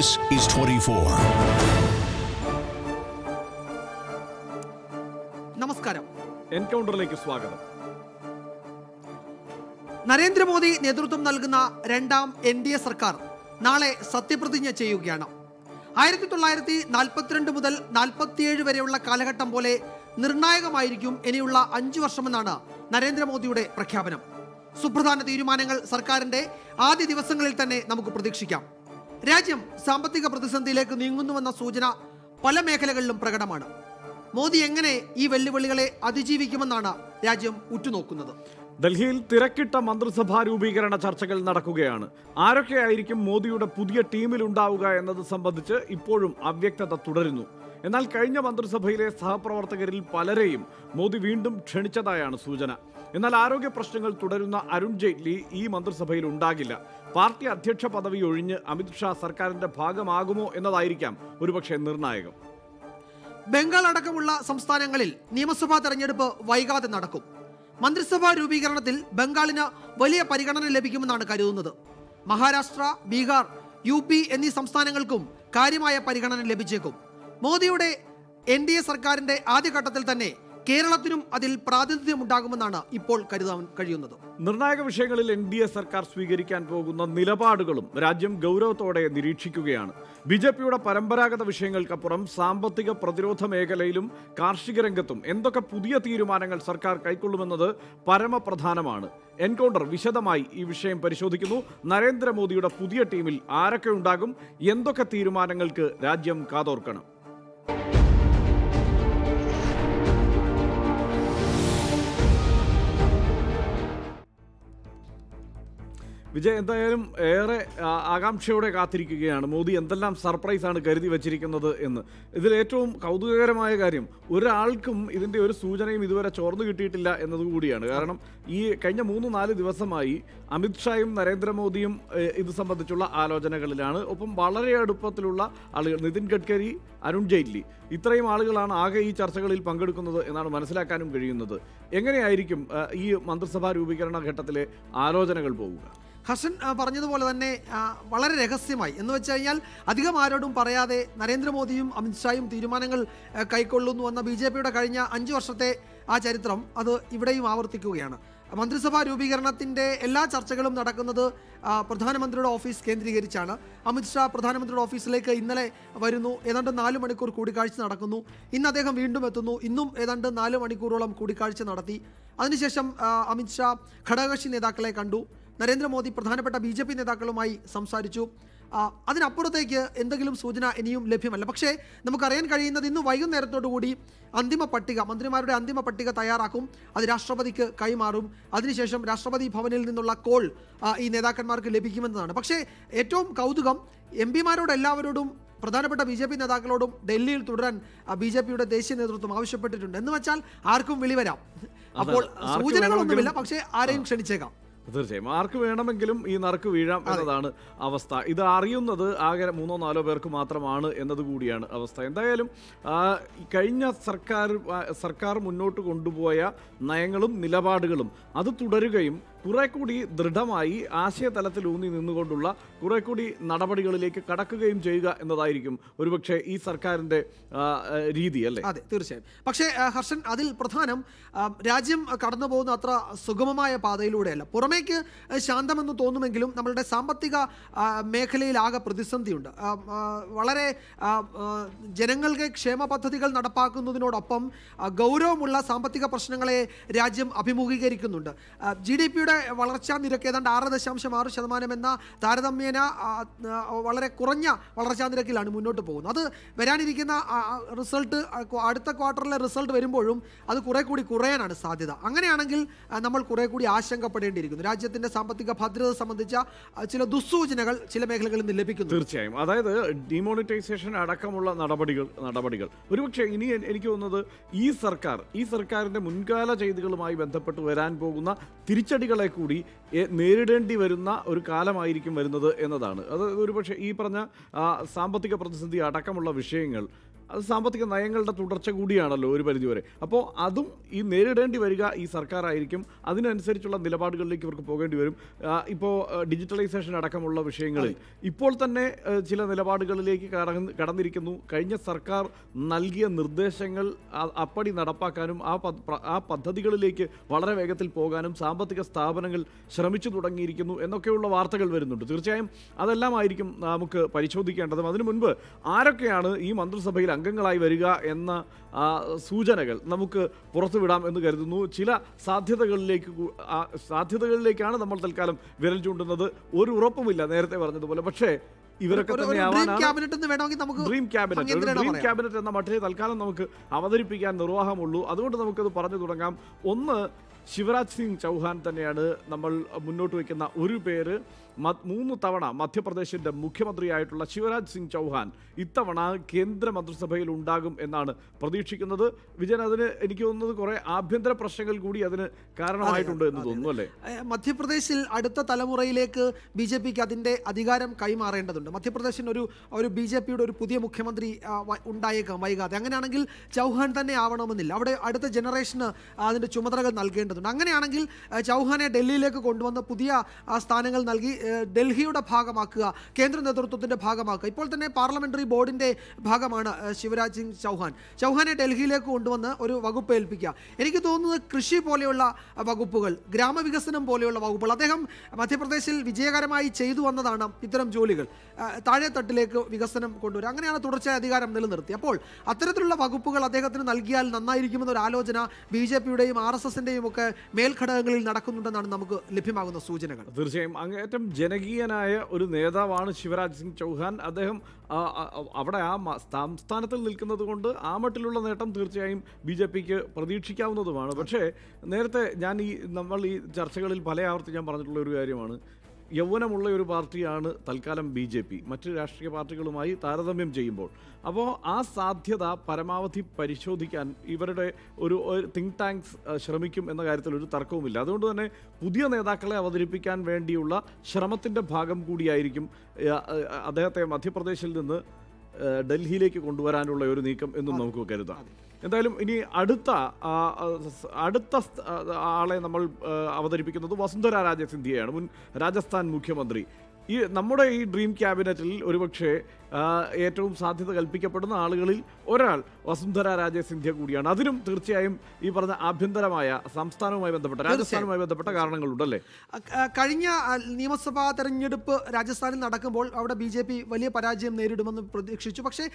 This is 24. നമസ്കാരം എൻകൗണ്ടറിലേക്ക് സ്വാഗതം നരേന്ദ്രമോദി നേതൃത്വം നൽകുന്ന രണ്ടാം എൻ ഡി എ സർക്കാർ നാളെ സത്യപ്രതിജ്ഞ ചെയ്യുകയാണ് ആയിരത്തി തൊള്ളായിരത്തി നാൽപ്പത്തിരണ്ട് മുതൽ നാൽപ്പത്തിയേഴ് വരെയുള്ള കാലഘട്ടം പോലെ നിർണായകമായിരിക്കും ഇനിയുള്ള അഞ്ചു വർഷമെന്നാണ് നരേന്ദ്രമോദിയുടെ പ്രഖ്യാപനം സുപ്രധാന തീരുമാനങ്ങൾ സർക്കാരിന്റെ ആദ്യ ദിവസങ്ങളിൽ തന്നെ നമുക്ക് പ്രതീക്ഷിക്കാം രാജ്യം സാമ്പത്തിക പ്രതിസന്ധിയിലേക്ക് നീങ്ങുന്നുവെന്ന സൂചന പല മേഖലകളിലും പ്രകടമാണ് മോദി എങ്ങനെ ഈ വെല്ലുവിളികളെ അതിജീവിക്കുമെന്നാണ് രാജ്യം ഉറ്റുനോക്കുന്നത് ഡൽഹിയിൽ തിരക്കിട്ട മന്ത്രിസഭാ രൂപീകരണ ചർച്ചകൾ നടക്കുകയാണ് ആരൊക്കെയായിരിക്കും മോദിയുടെ പുതിയ ടീമിലുണ്ടാവുക എന്നത് സംബന്ധിച്ച് ഇപ്പോഴും അവ്യക്തത തുടരുന്നു എന്നാൽ കഴിഞ്ഞ മന്ത്രിസഭയിലെ സഹപ്രവർത്തകരിൽ പലരെയും മോദി വീണ്ടും ക്ഷണിച്ചതായാണ് സൂചന എന്നാൽ ആരോഗ്യ പ്രശ്നങ്ങൾ തുടരുന്ന അരുൺ ജെയ്റ്റ്ലി ഈ മന്ത്രിസഭയിൽ ഉണ്ടാകില്ല പാർട്ടി അധ്യക്ഷ പദവി ഒഴിഞ്ഞ് അമിത്ഷാ സർക്കാരിന്റെ ഭാഗമാകുമോ എന്നതായിരിക്കാം ഒരുപക്ഷെ നിർണായകം ബംഗാൾ അടക്കമുള്ള സംസ്ഥാനങ്ങളിൽ നിയമസഭാ തെരഞ്ഞെടുപ്പ് വൈകാതെ നടക്കും മന്ത്രിസഭാ രൂപീകരണത്തിൽ ബംഗാളിന് വലിയ പരിഗണന ലഭിക്കുമെന്നാണ് കരുതുന്നത് മഹാരാഷ്ട്ര ബീഹാർ യു പി എന്നീ സംസ്ഥാനങ്ങൾക്കും കാര്യമായ പരിഗണന ലഭിച്ചേക്കും മോദിയുടെ എൻ ഡി എ സർക്കാരിന്റെ ആദ്യഘട്ടത്തിൽ തന്നെ കേരളത്തിനും അതിൽ ഉണ്ടാകുമെന്നാണ് ഇപ്പോൾ കരുതാൻ കഴിയുന്നത് നിർണായക വിഷയങ്ങളിൽ എൻ ഡി എ സർക്കാർ സ്വീകരിക്കാൻ പോകുന്ന നിലപാടുകളും രാജ്യം ഗൗരവത്തോടെ നിരീക്ഷിക്കുകയാണ് ബി ജെ പിയുടെ പരമ്പരാഗത വിഷയങ്ങൾക്കപ്പുറം സാമ്പത്തിക പ്രതിരോധ മേഖലയിലും കാർഷിക രംഗത്തും എന്തൊക്കെ പുതിയ തീരുമാനങ്ങൾ സർക്കാർ കൈക്കൊള്ളുമെന്നത് പരമപ്രധാനമാണ് എൻകൗണ്ടർ വിശദമായി ഈ വിഷയം പരിശോധിക്കുന്നു നരേന്ദ്രമോദിയുടെ പുതിയ ടീമിൽ ആരൊക്കെ ഉണ്ടാകും എന്തൊക്കെ തീരുമാനങ്ങൾക്ക് രാജ്യം കാതോർക്കണം വിജയ് എന്തായാലും ഏറെ ആകാംക്ഷയോടെ കാത്തിരിക്കുകയാണ് മോദി എന്തെല്ലാം സർപ്രൈസാണ് കരുതി വച്ചിരിക്കുന്നത് എന്ന് ഇതിൽ ഏറ്റവും കൗതുകകരമായ കാര്യം ഒരാൾക്കും ഇതിൻ്റെ ഒരു സൂചനയും ഇതുവരെ ചോർന്നു കിട്ടിയിട്ടില്ല എന്നതുകൂടിയാണ് കാരണം ഈ കഴിഞ്ഞ മൂന്ന് നാല് ദിവസമായി അമിത്ഷായും നരേന്ദ്രമോദിയും ഇത് സംബന്ധിച്ചുള്ള ആലോചനകളിലാണ് ഒപ്പം വളരെ അടുപ്പത്തിലുള്ള ആളുകൾ നിതിൻ ഗഡ്കരി അരുൺ ജെയ്റ്റ്ലി ഇത്രയും ആളുകളാണ് ആകെ ഈ ചർച്ചകളിൽ പങ്കെടുക്കുന്നത് എന്നാണ് മനസ്സിലാക്കാനും കഴിയുന്നത് എങ്ങനെയായിരിക്കും ഈ മന്ത്രിസഭാ രൂപീകരണ ഘട്ടത്തിലെ ആലോചനകൾ പോവുക ഹസൻ പറഞ്ഞതുപോലെ തന്നെ വളരെ രഹസ്യമായി എന്ന് വെച്ച് കഴിഞ്ഞാൽ അധികം ആരോടും പറയാതെ നരേന്ദ്രമോദിയും അമിത്ഷായും തീരുമാനങ്ങൾ കൈക്കൊള്ളുന്നു എന്ന ബി ജെ പിയുടെ കഴിഞ്ഞ അഞ്ച് വർഷത്തെ ആ ചരിത്രം അത് ഇവിടെയും ആവർത്തിക്കുകയാണ് മന്ത്രിസഭാ രൂപീകരണത്തിൻ്റെ എല്ലാ ചർച്ചകളും നടക്കുന്നത് പ്രധാനമന്ത്രിയുടെ ഓഫീസ് കേന്ദ്രീകരിച്ചാണ് അമിത്ഷാ പ്രധാനമന്ത്രിയുടെ ഓഫീസിലേക്ക് ഇന്നലെ വരുന്നു ഏതാണ്ട് നാല് മണിക്കൂർ കൂടിക്കാഴ്ച നടക്കുന്നു ഇന്ന് അദ്ദേഹം വീണ്ടും എത്തുന്നു ഇന്നും ഏതാണ്ട് നാല് മണിക്കൂറോളം കൂടിക്കാഴ്ച നടത്തി അതിനുശേഷം അമിത്ഷാ ഘടകകക്ഷി നേതാക്കളെ കണ്ടു നരേന്ദ്രമോദി പ്രധാനപ്പെട്ട ബി ജെ പി നേതാക്കളുമായി സംസാരിച്ചു അതിനപ്പുറത്തേക്ക് എന്തെങ്കിലും സൂചന ഇനിയും ലഭ്യമല്ല പക്ഷേ നമുക്കറിയാൻ കഴിയുന്നത് ഇന്ന് വൈകുന്നേരത്തോടുകൂടി അന്തിമ പട്ടിക മന്ത്രിമാരുടെ അന്തിമ പട്ടിക തയ്യാറാക്കും അത് രാഷ്ട്രപതിക്ക് കൈമാറും അതിനുശേഷം രാഷ്ട്രപതി ഭവനിൽ നിന്നുള്ള കോൾ ഈ നേതാക്കന്മാർക്ക് ലഭിക്കുമെന്നതാണ് പക്ഷേ ഏറ്റവും കൗതുകം എം പിമാരോട് എല്ലാവരോടും പ്രധാനപ്പെട്ട ബി ജെ പി നേതാക്കളോടും ഡൽഹിയിൽ തുടരാൻ ബി ജെ പിയുടെ ദേശീയ നേതൃത്വം ആവശ്യപ്പെട്ടിട്ടുണ്ട് എന്ന് വെച്ചാൽ ആർക്കും വിളിവരാം അപ്പോൾ സൂചനകളൊന്നുമില്ല പക്ഷേ ആരെയും ക്ഷണിച്ചേക്കാം തീർച്ചയായും ആർക്ക് വേണമെങ്കിലും ഈ നറുക്ക് വീഴാം എന്നതാണ് അവസ്ഥ ഇത് അറിയുന്നത് ആകെ മൂന്നോ നാലോ പേർക്ക് മാത്രമാണ് എന്നത് കൂടിയാണ് അവസ്ഥ എന്തായാലും കഴിഞ്ഞ സർക്കാർ സർക്കാർ മുന്നോട്ട് കൊണ്ടുപോയ നയങ്ങളും നിലപാടുകളും അത് തുടരുകയും കുറെ കൂടി ദൃഢമായി ആശയതലത്തിൽ ഊന്നി നിന്നുകൊണ്ടുള്ള കുറെ കൂടി നടപടികളിലേക്ക് കടക്കുകയും ചെയ്യുക എന്നതായിരിക്കും ഒരുപക്ഷെ ഈ സർക്കാരിന്റെ രീതി അല്ലേ അതെ തീർച്ചയായും പക്ഷേ ഹർഷൻ അതിൽ പ്രധാനം രാജ്യം കടന്നു പോകുന്ന അത്ര സുഗമമായ പാതയിലൂടെയല്ല പുറമേക്ക് ശാന്തമെന്ന് തോന്നുമെങ്കിലും നമ്മളുടെ സാമ്പത്തിക മേഖലയിലാകെ പ്രതിസന്ധിയുണ്ട് വളരെ ജനങ്ങൾക്ക് ക്ഷേമ പദ്ധതികൾ നടപ്പാക്കുന്നതിനോടൊപ്പം ഗൗരവമുള്ള സാമ്പത്തിക പ്രശ്നങ്ങളെ രാജ്യം അഭിമുഖീകരിക്കുന്നുണ്ട് ജി ഡി പിയുടെ ഇന്ത്യയുടെ വളർച്ചാ നിരക്ക് ഏതാണ്ട് ആറ് ദശാംശം ആറ് ശതമാനം എന്ന താരതമ്യേന വളരെ കുറഞ്ഞ വളർച്ചാ നിരക്കിലാണ് മുന്നോട്ട് പോകുന്നത് അത് വരാനിരിക്കുന്ന റിസൾട്ട് അടുത്ത ക്വാർട്ടറിലെ റിസൾട്ട് വരുമ്പോഴും അത് കുറേ കൂടി കുറയാനാണ് സാധ്യത അങ്ങനെയാണെങ്കിൽ നമ്മൾ കുറേ കൂടി ആശങ്കപ്പെടേണ്ടിയിരിക്കുന്നു രാജ്യത്തിൻ്റെ സാമ്പത്തിക ഭദ്രത സംബന്ധിച്ച ചില ദുസ്സൂചനകൾ ചില മേഖലകളിൽ നിന്ന് ലഭിക്കുന്നു തീർച്ചയായും അതായത് ഡിമോണിറ്റൈസേഷൻ അടക്കമുള്ള നടപടികൾ നടപടികൾ ഒരുപക്ഷെ ഇനി എനിക്ക് തോന്നുന്നത് ഈ സർക്കാർ ഈ സർക്കാരിൻ്റെ മുൻകാല ചെയ്തികളുമായി ബന്ധപ്പെട്ട് വരാൻ പോകുന്ന തിരിച്ചടികൾ പ്രശ്നങ്ങളെ കൂടി നേരിടേണ്ടി വരുന്ന ഒരു കാലമായിരിക്കും വരുന്നത് എന്നതാണ് അത് ഒരുപക്ഷെ ഈ പറഞ്ഞ സാമ്പത്തിക പ്രതിസന്ധി അടക്കമുള്ള വിഷയങ്ങൾ അത് സാമ്പത്തിക നയങ്ങളുടെ തുടർച്ച കൂടിയാണല്ലോ ഒരു പരിധിവരെ അപ്പോൾ അതും ഈ നേരിടേണ്ടി വരിക ഈ സർക്കാരായിരിക്കും അതിനനുസരിച്ചുള്ള നിലപാടുകളിലേക്ക് ഇവർക്ക് പോകേണ്ടി വരും ഇപ്പോൾ ഡിജിറ്റലൈസേഷൻ അടക്കമുള്ള വിഷയങ്ങളിൽ ഇപ്പോൾ തന്നെ ചില നിലപാടുകളിലേക്ക് കടന്നിരിക്കുന്നു കഴിഞ്ഞ സർക്കാർ നൽകിയ നിർദ്ദേശങ്ങൾ അപ്പടി നടപ്പാക്കാനും ആ ആ പദ്ധതികളിലേക്ക് വളരെ വേഗത്തിൽ പോകാനും സാമ്പത്തിക സ്ഥാപനങ്ങൾ ശ്രമിച്ചു തുടങ്ങിയിരിക്കുന്നു എന്നൊക്കെയുള്ള വാർത്തകൾ വരുന്നുണ്ട് തീർച്ചയായും അതെല്ലാം ആയിരിക്കും നമുക്ക് പരിശോധിക്കേണ്ടതും അതിനു മുൻപ് ആരൊക്കെയാണ് ഈ മന്ത്രിസഭയിൽ അംഗങ്ങളായി വരിക എന്ന സൂചനകൾ നമുക്ക് പുറത്തുവിടാം എന്ന് കരുതുന്നു ചില സാധ്യതകളിലേക്ക് സാധ്യതകളിലേക്കാണ് നമ്മൾ തൽക്കാലം വിരൽ ചൂണ്ടുന്നത് ഒരു ഉറപ്പുമില്ല നേരത്തെ പറഞ്ഞതുപോലെ പക്ഷേ ഇവരൊക്കെ ഡ്രീം ഡ്രീം എന്ന മട്ടിലെ തൽക്കാലം നമുക്ക് അവതരിപ്പിക്കാൻ നിർവാഹമുള്ളൂ അതുകൊണ്ട് നമുക്കത് പറഞ്ഞു തുടങ്ങാം ഒന്ന് ശിവരാജ് സിംഗ് ചൗഹാൻ തന്നെയാണ് നമ്മൾ മുന്നോട്ട് വയ്ക്കുന്ന ഒരു പേര് മൂന്ന് തവണ മധ്യപ്രദേശിൻ്റെ മുഖ്യമന്ത്രിയായിട്ടുള്ള ശിവരാജ് സിംഗ് ചൗഹാൻ ഇത്തവണ കേന്ദ്ര മന്ത്രിസഭയിൽ ഉണ്ടാകും എന്നാണ് പ്രതീക്ഷിക്കുന്നത് വിജയൻ അതിന് എനിക്ക് തോന്നുന്നത് കുറേ ആഭ്യന്തര പ്രശ്നങ്ങൾ കൂടി അതിന് കാരണമായിട്ടുണ്ട് എന്ന് തോന്നുന്നു അല്ലേ മധ്യപ്രദേശിൽ അടുത്ത തലമുറയിലേക്ക് ബി ജെ പിക്ക് അതിൻ്റെ അധികാരം കൈമാറേണ്ടതുണ്ട് മധ്യപ്രദേശിന് ഒരു ഒരു ബി ജെ പിയുടെ ഒരു പുതിയ മുഖ്യമന്ത്രി ഉണ്ടായേക്കാം വൈകാതെ അങ്ങനെയാണെങ്കിൽ ചൗഹാൻ തന്നെ ആവണമെന്നില്ല അവിടെ അടുത്ത ജനറേഷന് അതിൻ്റെ ചുമതലകൾ നൽകേണ്ടതുണ്ട് അങ്ങനെയാണെങ്കിൽ ചൗഹാനെ ഡൽഹിയിലേക്ക് കൊണ്ടുവന്ന് പുതിയ സ്ഥാനങ്ങൾ നൽകി ഡൽഹിയുടെ ഭാഗമാക്കുക കേന്ദ്ര നേതൃത്വത്തിൻ്റെ ഭാഗമാക്കുക ഇപ്പോൾ തന്നെ പാർലമെൻ്ററി ബോർഡിൻ്റെ ഭാഗമാണ് ശിവരാജ് സിംഗ് ചൗഹാൻ ചൗഹാനെ ഡൽഹിയിലേക്ക് കൊണ്ടുവന്ന് ഒരു വകുപ്പ് ഏൽപ്പിക്കുക എനിക്ക് തോന്നുന്നത് കൃഷി പോലെയുള്ള വകുപ്പുകൾ ഗ്രാമവികസനം പോലെയുള്ള വകുപ്പുകൾ അദ്ദേഹം മധ്യപ്രദേശിൽ വിജയകരമായി ചെയ്തു വന്നതാണ് ഇത്തരം ജോലികൾ താഴെത്തട്ടിലേക്ക് വികസനം കൊണ്ടുവരിക അങ്ങനെയാണ് തുടർച്ചയായ അധികാരം നിലനിർത്തി അപ്പോൾ അത്തരത്തിലുള്ള വകുപ്പുകൾ അദ്ദേഹത്തിന് നൽകിയാൽ ഒരു ആലോചന ബി ജെ പിയുടെയും ആർ എസ് എസിന്റെയും ഒക്കെ മേൽഘടകങ്ങളിൽ നടക്കുന്നുണ്ടെന്നാണ് നമുക്ക് ലഭ്യമാകുന്ന സൂചനകൾ തീർച്ചയായും അങ്ങേറ്റം ജനകീയനായ ഒരു നേതാവാണ് ശിവരാജ് സിംഗ് ചൗഹാൻ അദ്ദേഹം അവിടെ ആ സംസ്ഥാനത്തിൽ നിൽക്കുന്നത് കൊണ്ട് ആ മട്ടിലുള്ള നേട്ടം തീർച്ചയായും ബി ജെ പിക്ക് പ്രതീക്ഷിക്കാവുന്നതുമാണ് പക്ഷേ നേരത്തെ ഞാൻ ഈ നമ്മൾ ഈ ചർച്ചകളിൽ പല ആവർത്തി ഞാൻ പറഞ്ഞിട്ടുള്ള ഒരു കാര്യമാണ് യൗവനമുള്ള ഒരു പാർട്ടിയാണ് തൽക്കാലം ബി ജെ പി മറ്റ് രാഷ്ട്രീയ പാർട്ടികളുമായി താരതമ്യം ചെയ്യുമ്പോൾ അപ്പോൾ ആ സാധ്യത പരമാവധി പരിശോധിക്കാൻ ഇവരുടെ ഒരു തിങ്ക് ടാങ്ക്സ് ശ്രമിക്കും എന്ന കാര്യത്തിൽ ഒരു തർക്കവുമില്ല അതുകൊണ്ട് തന്നെ പുതിയ നേതാക്കളെ അവതരിപ്പിക്കാൻ വേണ്ടിയുള്ള ശ്രമത്തിൻ്റെ ഭാഗം കൂടിയായിരിക്കും അദ്ദേഹത്തെ മധ്യപ്രദേശിൽ നിന്ന് ഡൽഹിയിലേക്ക് കൊണ്ടുവരാനുള്ള ഒരു നീക്കം എന്നും നമുക്ക് കരുതാം എന്തായാലും ഇനി അടുത്ത അടുത്ത ആളെ നമ്മൾ അവതരിപ്പിക്കുന്നത് വസുന്ധര രാജസിന്ധ്യയാണ് മുൻ രാജസ്ഥാൻ മുഖ്യമന്ത്രി ഈ നമ്മുടെ ഈ ഡ്രീം ക്യാബിനറ്റിൽ ഒരുപക്ഷെ ഏറ്റവും സാധ്യത കൽപ്പിക്കപ്പെടുന്ന ആളുകളിൽ ഒരാൾ വസുന്ധര രാജേ സിന്ധ്യ കൂടിയാണ് അതിനും തീർച്ചയായും ഈ പറഞ്ഞ ആഭ്യന്തരമായ സംസ്ഥാനവുമായി ബന്ധപ്പെട്ട രാജസ്ഥാനുമായി ബന്ധപ്പെട്ട കാരണങ്ങളുണ്ടല്ലേ കഴിഞ്ഞ നിയമസഭാ തെരഞ്ഞെടുപ്പ് രാജസ്ഥാനിൽ നടക്കുമ്പോൾ അവിടെ ബി വലിയ പരാജയം നേരിടുമെന്ന് പ്രതീക്ഷിച്ചു പക്ഷേ